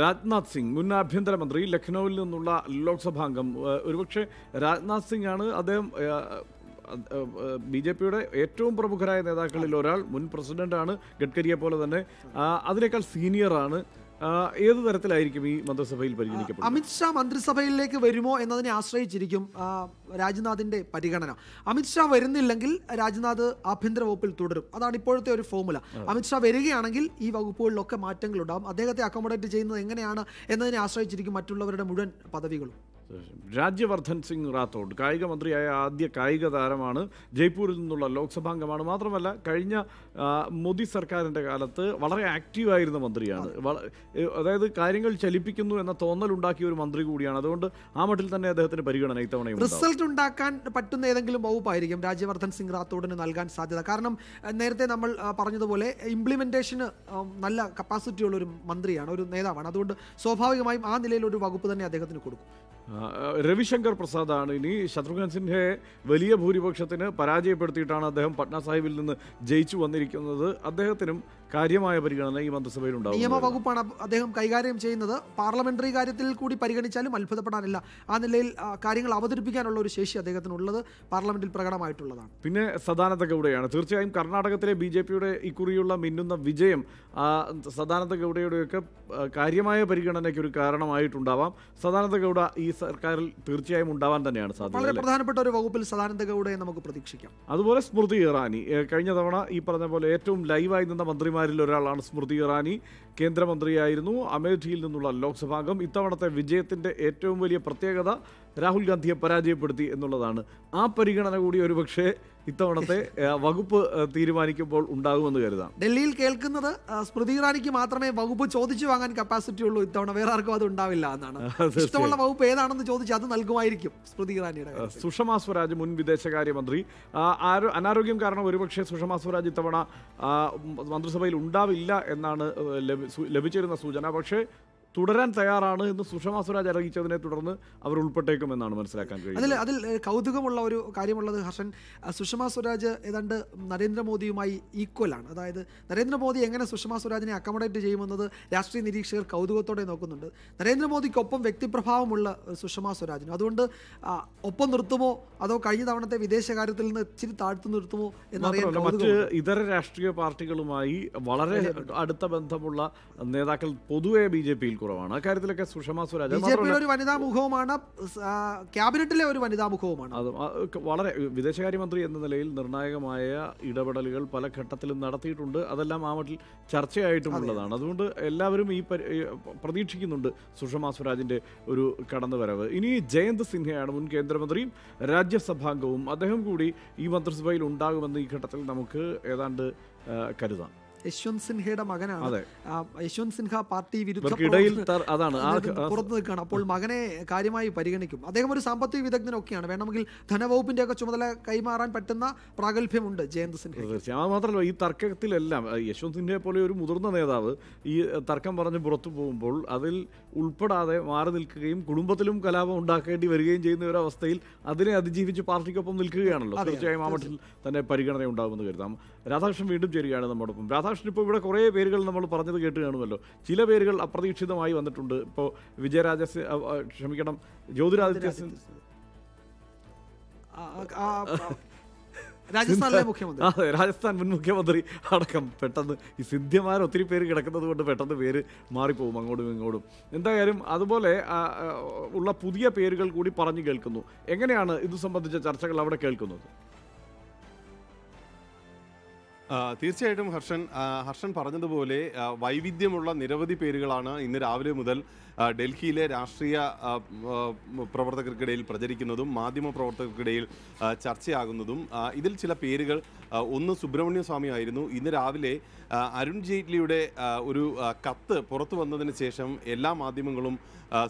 രാജ്നാഥ് സിംഗ് മുൻ ആഭ്യന്തരമന്ത്രി ലഖ്നൌവിൽ നിന്നുള്ള ലോക്സഭാംഗം ഒരുപക്ഷെ രാജ്നാഥ് സിംഗ് ആണ് അദ്ദേഹം ബി ജെ പിയുടെ ഏറ്റവും പ്രമുഖരായ നേതാക്കളിൽ ഒരാൾ മുൻ പ്രസിഡന്റാണ് ഗഡ്കരിയെ പോലെ തന്നെ അതിനേക്കാൾ സീനിയറാണ് ഏത് തരത്തിലായിരിക്കും ഈ മന്ത്രിസഭയിൽ പരിഗണിക്കപ്പെടുന്നത് അമിത്ഷാ മന്ത്രിസഭയിലേക്ക് വരുമോ എന്നതിനെ ആശ്രയിച്ചിരിക്കും രാജ്നാഥിന്റെ പരിഗണന അമിത്ഷാ വരുന്നില്ലെങ്കിൽ രാജ്നാഥ് ആഭ്യന്തര വകുപ്പിൽ തുടരും അതാണ് ഇപ്പോഴത്തെ ഒരു ഫോർമുല അമിത്ഷാ വരികയാണെങ്കിൽ ഈ വകുപ്പുകളിലൊക്കെ മാറ്റങ്ങളുണ്ടാകും അദ്ദേഹത്തെ അക്കോമഡേറ്റ് ചെയ്യുന്നത് എങ്ങനെയാണ് എന്നതിനെ ആശ്രയിച്ചിരിക്കും മറ്റുള്ളവരുടെ മുഴുവൻ പദവികളും രാജ്യവർദ്ധൻ സിംഗ് റാത്തോഡ് കായിക മന്ത്രിയായ ആദ്യ കായിക താരമാണ് ജയ്പൂരിൽ നിന്നുള്ള ലോക്സഭാംഗമാണ് മാത്രമല്ല കഴിഞ്ഞ മോദി സർക്കാരിൻ്റെ കാലത്ത് വളരെ ആക്റ്റീവായിരുന്ന മന്ത്രിയാണ് അതായത് കാര്യങ്ങൾ ചലിപ്പിക്കുന്നു എന്ന തോന്നൽ ഉണ്ടാക്കിയ ഒരു മന്ത്രി കൂടിയാണ് അതുകൊണ്ട് ആ മട്ടിൽ തന്നെ അദ്ദേഹത്തിന് പരിഗണന ഇത്തവണ റിസൾട്ട് ഉണ്ടാക്കാൻ പറ്റുന്ന ഏതെങ്കിലും വകുപ്പായിരിക്കും രാജ്യവർദ്ധൻ സിംഗ് റാത്തോഡിന് നൽകാൻ സാധ്യത കാരണം നേരത്തെ നമ്മൾ പറഞ്ഞതുപോലെ ഇംപ്ലിമെൻറ്റേഷന് നല്ല കപ്പാസിറ്റിയുള്ള ഒരു മന്ത്രിയാണ് ഒരു നേതാവാണ് അതുകൊണ്ട് സ്വാഭാവികമായും ആ നിലയിൽ ഒരു വകുപ്പ് തന്നെ അദ്ദേഹത്തിന് കൊടുക്കും രവിശങ്കർ പ്രസാദാണ് ഇനി ശത്രുഘ്നൻ സിൻഹയെ വലിയ ഭൂരിപക്ഷത്തിന് പരാജയപ്പെടുത്തിയിട്ടാണ് അദ്ദേഹം പട്ന സാഹിബിൽ നിന്ന് ജയിച്ചു വന്നിരിക്കുന്നത് അദ്ദേഹത്തിനും കാര്യമായ പരിഗണന ഈ മന്ത്രിസഭയിൽ ഉണ്ടാവും നിയമവകുപ്പാണ് അദ്ദേഹം കൈകാര്യം ചെയ്യുന്നത് പാർലമെന്ററി കാര്യത്തിൽ കൂടി പരിഗണിച്ചാലും അത്ഭുതപ്പെടാനില്ല ആ നിലയിൽ കാര്യങ്ങൾ അവതരിപ്പിക്കാനുള്ള ഒരു ശേഷി അദ്ദേഹത്തിനുള്ളത് പാർലമെന്റിൽ പ്രകടമായിട്ടുള്ളതാണ് പിന്നെ സദാനന്ദ ഗൗഡയാണ് തീർച്ചയായും കർണാടകത്തിലെ ബി ജെ പിയുടെ ഇക്കുറിയുള്ള മിന്നുന്ന വിജയം സദാനന്ദ ഗൗഡയുടെയൊക്കെ കാര്യമായ പരിഗണനയ്ക്ക് ഒരു കാരണമായിട്ടുണ്ടാവാം സദാനന്ദ ഗൗഡ ഈ സർക്കാരിൽ തീർച്ചയായും ഉണ്ടാവാൻ തന്നെയാണ് വളരെ പ്രധാനപ്പെട്ട ഒരു വകുപ്പിൽ സദാനന്ദ ഗൗഡയെ നമുക്ക് പ്രതീക്ഷിക്കാം അതുപോലെ സ്മൃതി ഇറാനി കഴിഞ്ഞ തവണ ഈ പറഞ്ഞ പോലെ ഏറ്റവും ലൈവായി നിന്ന മന്ത്രിമാർ മന്ത്രിമാരിൽ ഒരാളാണ് സ്മൃതി ഇറാനി കേന്ദ്രമന്ത്രിയായിരുന്നു അമേഠിയിൽ നിന്നുള്ള ലോക്സഭാംഗം ഇത്തവണത്തെ വിജയത്തിൻ്റെ ഏറ്റവും വലിയ പ്രത്യേകത രാഹുൽ ഗാന്ധിയെ പരാജയപ്പെടുത്തി എന്നുള്ളതാണ് ആ പരിഗണന കൂടി ഒരുപക്ഷേ ഇത്തവണത്തെ വകുപ്പ് തീരുമാനിക്കുമ്പോൾ ഉണ്ടാകുമെന്ന് കരുതാം ഡൽഹിയിൽ കേൾക്കുന്നത് സ്മൃതി ഇറാനിക്ക് മാത്രമേ വകുപ്പ് ചോദിച്ചു വാങ്ങാൻ കപ്പാസിറ്റി ഉള്ളൂ ഇത്തവണ വേറെ ആർക്കും അത് ഉണ്ടാവില്ല എന്നാണ് ഇഷ്ടമുള്ള വകുപ്പ് ഏതാണെന്ന് ചോദിച്ചാൽ അത് നൽകുമായിരിക്കും സ്മൃതി ഇറാനിയുടെ സുഷമ സ്വരാജ് മുൻ വിദേശകാര്യമന്ത്രി അനാരോഗ്യം കാരണം ഒരുപക്ഷെ സുഷമ സ്വരാജ് ഇത്തവണ മന്ത്രിസഭയിൽ ഉണ്ടാവില്ല എന്നാണ് ലഭിച്ചിരുന്ന സൂചന പക്ഷേ തുടരാൻ തയ്യാറാണ് എന്ന് സുഷമ സ്വരാജ് അറിയിച്ചതിനെ തുടർന്ന് അവർ ഉൾപ്പെട്ടേക്കുമെന്നാണ് മനസ്സിലാക്കാൻ കഴിയുന്നത് അതിൽ അതിൽ കൗതുകമുള്ള ഒരു കാര്യമുള്ളത് ഹർഷൻ സുഷമ സ്വരാജ് ഏതാണ്ട് നരേന്ദ്രമോദിയുമായി ഈക്വലാണ് അതായത് നരേന്ദ്രമോദി എങ്ങനെ സുഷമ സ്വരാജിനെ അക്കോമഡേറ്റ് ചെയ്യുമെന്നത് രാഷ്ട്രീയ നിരീക്ഷകർ കൗതുകത്തോടെ നോക്കുന്നുണ്ട് നരേന്ദ്രമോദിക്കൊപ്പം വ്യക്തിപ്രഭാവമുള്ള സുഷമ സ്വരാജിന് അതുകൊണ്ട് ഒപ്പം നിർത്തുമോ അതോ കഴിഞ്ഞ തവണത്തെ വിദേശകാര്യത്തിൽ നിന്ന് ഇച്ചിരി താഴ്ത്തു നിർത്തുമോ എന്നറിയാൻ മറ്റ് ഇതര രാഷ്ട്രീയ പാർട്ടികളുമായി വളരെ അടുത്ത ബന്ധമുള്ള നേതാക്കൾ പൊതുവെ ബി ജെ പിയിൽ കുറവാണ് അക്കാര്യത്തിലൊക്കെ സുഷമ സ്വരാജ് ഒരു വനിതാ മുഖവുമാണ് ക്യാബിനറ്റിലെ ഒരു വനിതാ മുഖവുമാണ് അത് വളരെ വിദേശകാര്യമന്ത്രി എന്ന നിലയിൽ നിർണായകമായ ഇടപെടലുകൾ പല ഘട്ടത്തിലും നടത്തിയിട്ടുണ്ട് അതെല്ലാം ആ മട്ടിൽ ചർച്ചയായിട്ടുമുള്ളതാണ് അതുകൊണ്ട് എല്ലാവരും ഈ പ്രതീക്ഷിക്കുന്നുണ്ട് സുഷമ സ്വരാജിന്റെ ഒരു കടന്നുവരവ് ഇനി ജയന്ത് സിൻഹയാണ് മുൻ കേന്ദ്രമന്ത്രിയും രാജ്യസഭാംഗവും അദ്ദേഹം കൂടി ഈ മന്ത്രിസഭയിൽ ഉണ്ടാകുമെന്ന് ഈ ഘട്ടത്തിൽ നമുക്ക് ഏതാണ്ട് കരുതാം യശ്വന്ത് സിൻഹയുടെ മകനാണ് യശ്വന്ത് സിൻഹ പാർട്ടി വിരുദ്ധ അതാണ് നിൽക്കുകയാണ് അപ്പോൾ മകനെ കാര്യമായി പരിഗണിക്കും അദ്ദേഹം ഒരു സാമ്പത്തിക വിദഗ്ധനൊക്കെയാണ് വേണമെങ്കിൽ ധനവകുപ്പിന്റെ ഒക്കെ ചുമതല കൈമാറാൻ പറ്റുന്ന പ്രാഗൽഭ്യമുണ്ട് ജയന്ത് സിൻഹ തീർച്ചയായും മാത്രമല്ല ഈ തർക്കത്തിലെല്ലാം യശ്വന്ത് സിൻഹയെ പോലെ ഒരു മുതിർന്ന നേതാവ് ഈ തർക്കം പറഞ്ഞ് പുറത്തു പോകുമ്പോൾ അതിൽ ഉൾപ്പെടാതെ മാറി നിൽക്കുകയും കുടുംബത്തിലും കലാപം ഉണ്ടാക്കേണ്ടി വരികയും ചെയ്യുന്ന ഒരു അവസ്ഥയിൽ അതിനെ അതിജീവിച്ച് പാർട്ടിക്കൊപ്പം നിൽക്കുകയാണല്ലോ തീർച്ചയായും ആ മട്ടിൽ തന്നെ പരിഗണന ഉണ്ടാകുമെന്ന് കരുതാം രാധാകൃഷ്ണൻ വീണ്ടും ചേരുകയാണ് ഒപ്പം രാധാ മഹാഷ്ണു ഇപ്പോൾ ഇവിടെ കുറേ പേരുകൾ നമ്മൾ പറഞ്ഞത് കേട്ട് കാണുമല്ലോ ചില പേരുകൾ അപ്രതീക്ഷിതമായി വന്നിട്ടുണ്ട് ഇപ്പോൾ വിജയരാജ ക്ഷമിക്കണം ജ്യോതിരാദിത്യ സിൻ രാജസ്ഥാൻ മുൻ മുഖ്യമന്ത്രി അടക്കം പെട്ടെന്ന് ഈ സിന്ധ്യമാർ ഒത്തിരി പേര് കിടക്കുന്നത് കൊണ്ട് പെട്ടെന്ന് പേര് മാറിപ്പോകും അങ്ങോട്ടും ഇങ്ങോട്ടും എന്തായാലും അതുപോലെ ഉള്ള പുതിയ പേരുകൾ കൂടി പറഞ്ഞു കേൾക്കുന്നു എങ്ങനെയാണ് ഇത് സംബന്ധിച്ച ചർച്ചകൾ അവിടെ കേൾക്കുന്നത് തീർച്ചയായിട്ടും ഹർഷൻ ഹർഷൻ പറഞ്ഞതുപോലെ വൈവിധ്യമുള്ള നിരവധി പേരുകളാണ് ഇന്ന് രാവിലെ മുതൽ ഡൽഹിയിലെ രാഷ്ട്രീയ പ്രവർത്തകർക്കിടയിൽ പ്രചരിക്കുന്നതും മാധ്യമ പ്രവർത്തകർക്കിടയിൽ ചർച്ചയാകുന്നതും ഇതിൽ ചില പേരുകൾ ഒന്ന് സുബ്രഹ്മണ്യ സ്വാമി ആയിരുന്നു ഇന്ന് രാവിലെ അരുൺ ജെയ്റ്റ്ലിയുടെ ഒരു കത്ത് പുറത്തു വന്നതിന് ശേഷം എല്ലാ മാധ്യമങ്ങളും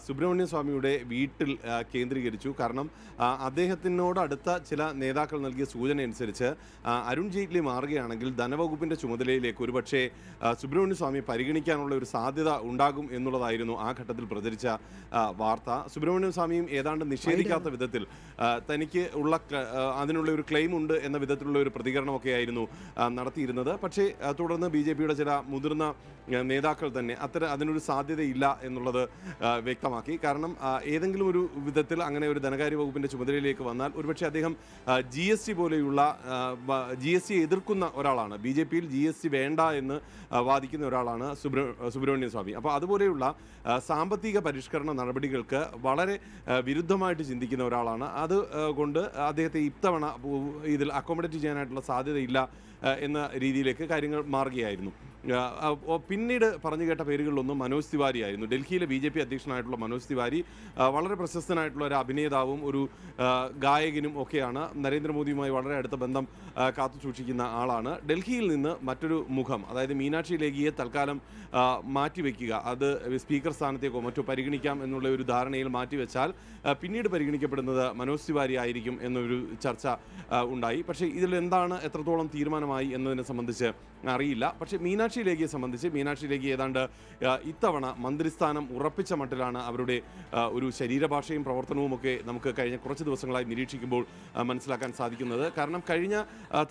സുബ്രഹ്മണ്യ സ്വാമിയുടെ വീട്ടിൽ കേന്ദ്രീകരിച്ചു കാരണം അദ്ദേഹത്തിനോട് അടുത്ത ചില നേതാക്കൾ നൽകിയ സൂചന അനുസരിച്ച് അരുൺ ജെയ്റ്റ്ലി മാറുകയാണെങ്കിൽ ധനവകുപ്പിൻ്റെ ചുമതലയിലേക്ക് ഒരുപക്ഷേ സുബ്രഹ്മണ്യ സ്വാമി പരിഗണിക്കാനുള്ള ഒരു സാധ്യത ഉണ്ടാകും എന്നുള്ളതായിരുന്നു ആ ഘട്ടത്തിൽ ഘട്ടത്തിൽ പ്രചരിച്ച വാർത്ത സുബ്രഹ്മണ്യം സ്വാമിയും ഏതാണ്ട് നിഷേധിക്കാത്ത വിധത്തിൽ തനിക്ക് ഉള്ള അതിനുള്ള ഒരു ക്ലെയിം ഉണ്ട് എന്ന വിധത്തിലുള്ള ഒരു പ്രതികരണമൊക്കെ ആയിരുന്നു നടത്തിയിരുന്നത് പക്ഷേ തുടർന്ന് ബി ജെ പിയുടെ ചില മുതിർന്ന നേതാക്കൾ തന്നെ അത്തരം അതിനൊരു സാധ്യതയില്ല എന്നുള്ളത് വ്യക്തമാക്കി കാരണം ഏതെങ്കിലും ഒരു വിധത്തിൽ അങ്ങനെ ഒരു ധനകാര്യ വകുപ്പിൻ്റെ ചുമതലയിലേക്ക് വന്നാൽ ഒരുപക്ഷെ അദ്ദേഹം ജി എസ് ടി പോലെയുള്ള ജി എസ് ടി എതിർക്കുന്ന ഒരാളാണ് ബി ജെ പിയിൽ ജി എസ് ടി വേണ്ട എന്ന് വാദിക്കുന്ന ഒരാളാണ് സുബ്ര സുബ്രഹ്മണ്യ സ്വാമി അപ്പോൾ അതുപോലെയുള്ള സാ സാമ്പത്തിക പരിഷ്കരണ നടപടികൾക്ക് വളരെ വിരുദ്ധമായിട്ട് ചിന്തിക്കുന്ന ഒരാളാണ് അതുകൊണ്ട് അദ്ദേഹത്തെ ഇത്തവണ ഇതിൽ അക്കോമഡേറ്റ് ചെയ്യാനായിട്ടുള്ള സാധ്യതയില്ല എന്ന രീതിയിലേക്ക് കാര്യങ്ങൾ മാറുകയായിരുന്നു പിന്നീട് പറഞ്ഞു കേട്ട പേരുകളിലൊന്നും മനോജ് തിവാരി ആയിരുന്നു ഡൽഹിയിലെ ബി ജെ പി അധ്യക്ഷനായിട്ടുള്ള മനോജ് തിവാരി വളരെ പ്രശസ്തനായിട്ടുള്ള ഒരു അഭിനേതാവും ഒരു ഗായകനും ഒക്കെയാണ് നരേന്ദ്രമോദിയുമായി വളരെ അടുത്ത ബന്ധം കാത്തു സൂക്ഷിക്കുന്ന ആളാണ് ഡൽഹിയിൽ നിന്ന് മറ്റൊരു മുഖം അതായത് മീനാക്ഷി ലേഖിയെ തൽക്കാലം മാറ്റിവെക്കുക അത് സ്പീക്കർ സ്ഥാനത്തേക്കോ മറ്റോ പരിഗണിക്കാം എന്നുള്ള ഒരു ധാരണയിൽ മാറ്റിവെച്ചാൽ പിന്നീട് പരിഗണിക്കപ്പെടുന്നത് മനോജ് തിവാരി ആയിരിക്കും എന്നൊരു ചർച്ച ഉണ്ടായി പക്ഷേ ഇതിൽ എന്താണ് എത്രത്തോളം തീരുമാനം വിജയമായി എന്നതിനെ സംബന്ധിച്ച് അറിയില്ല പക്ഷേ മീനാക്ഷി ലേഖിയെ സംബന്ധിച്ച് മീനാക്ഷി ലേഖി ഏതാണ്ട് ഇത്തവണ മന്ത്രിസ്ഥാനം ഉറപ്പിച്ച മട്ടിലാണ് അവരുടെ ഒരു ശരീരഭാഷയും പ്രവർത്തനവും ഒക്കെ നമുക്ക് കഴിഞ്ഞ കുറച്ച് ദിവസങ്ങളായി നിരീക്ഷിക്കുമ്പോൾ മനസ്സിലാക്കാൻ സാധിക്കുന്നത് കാരണം കഴിഞ്ഞ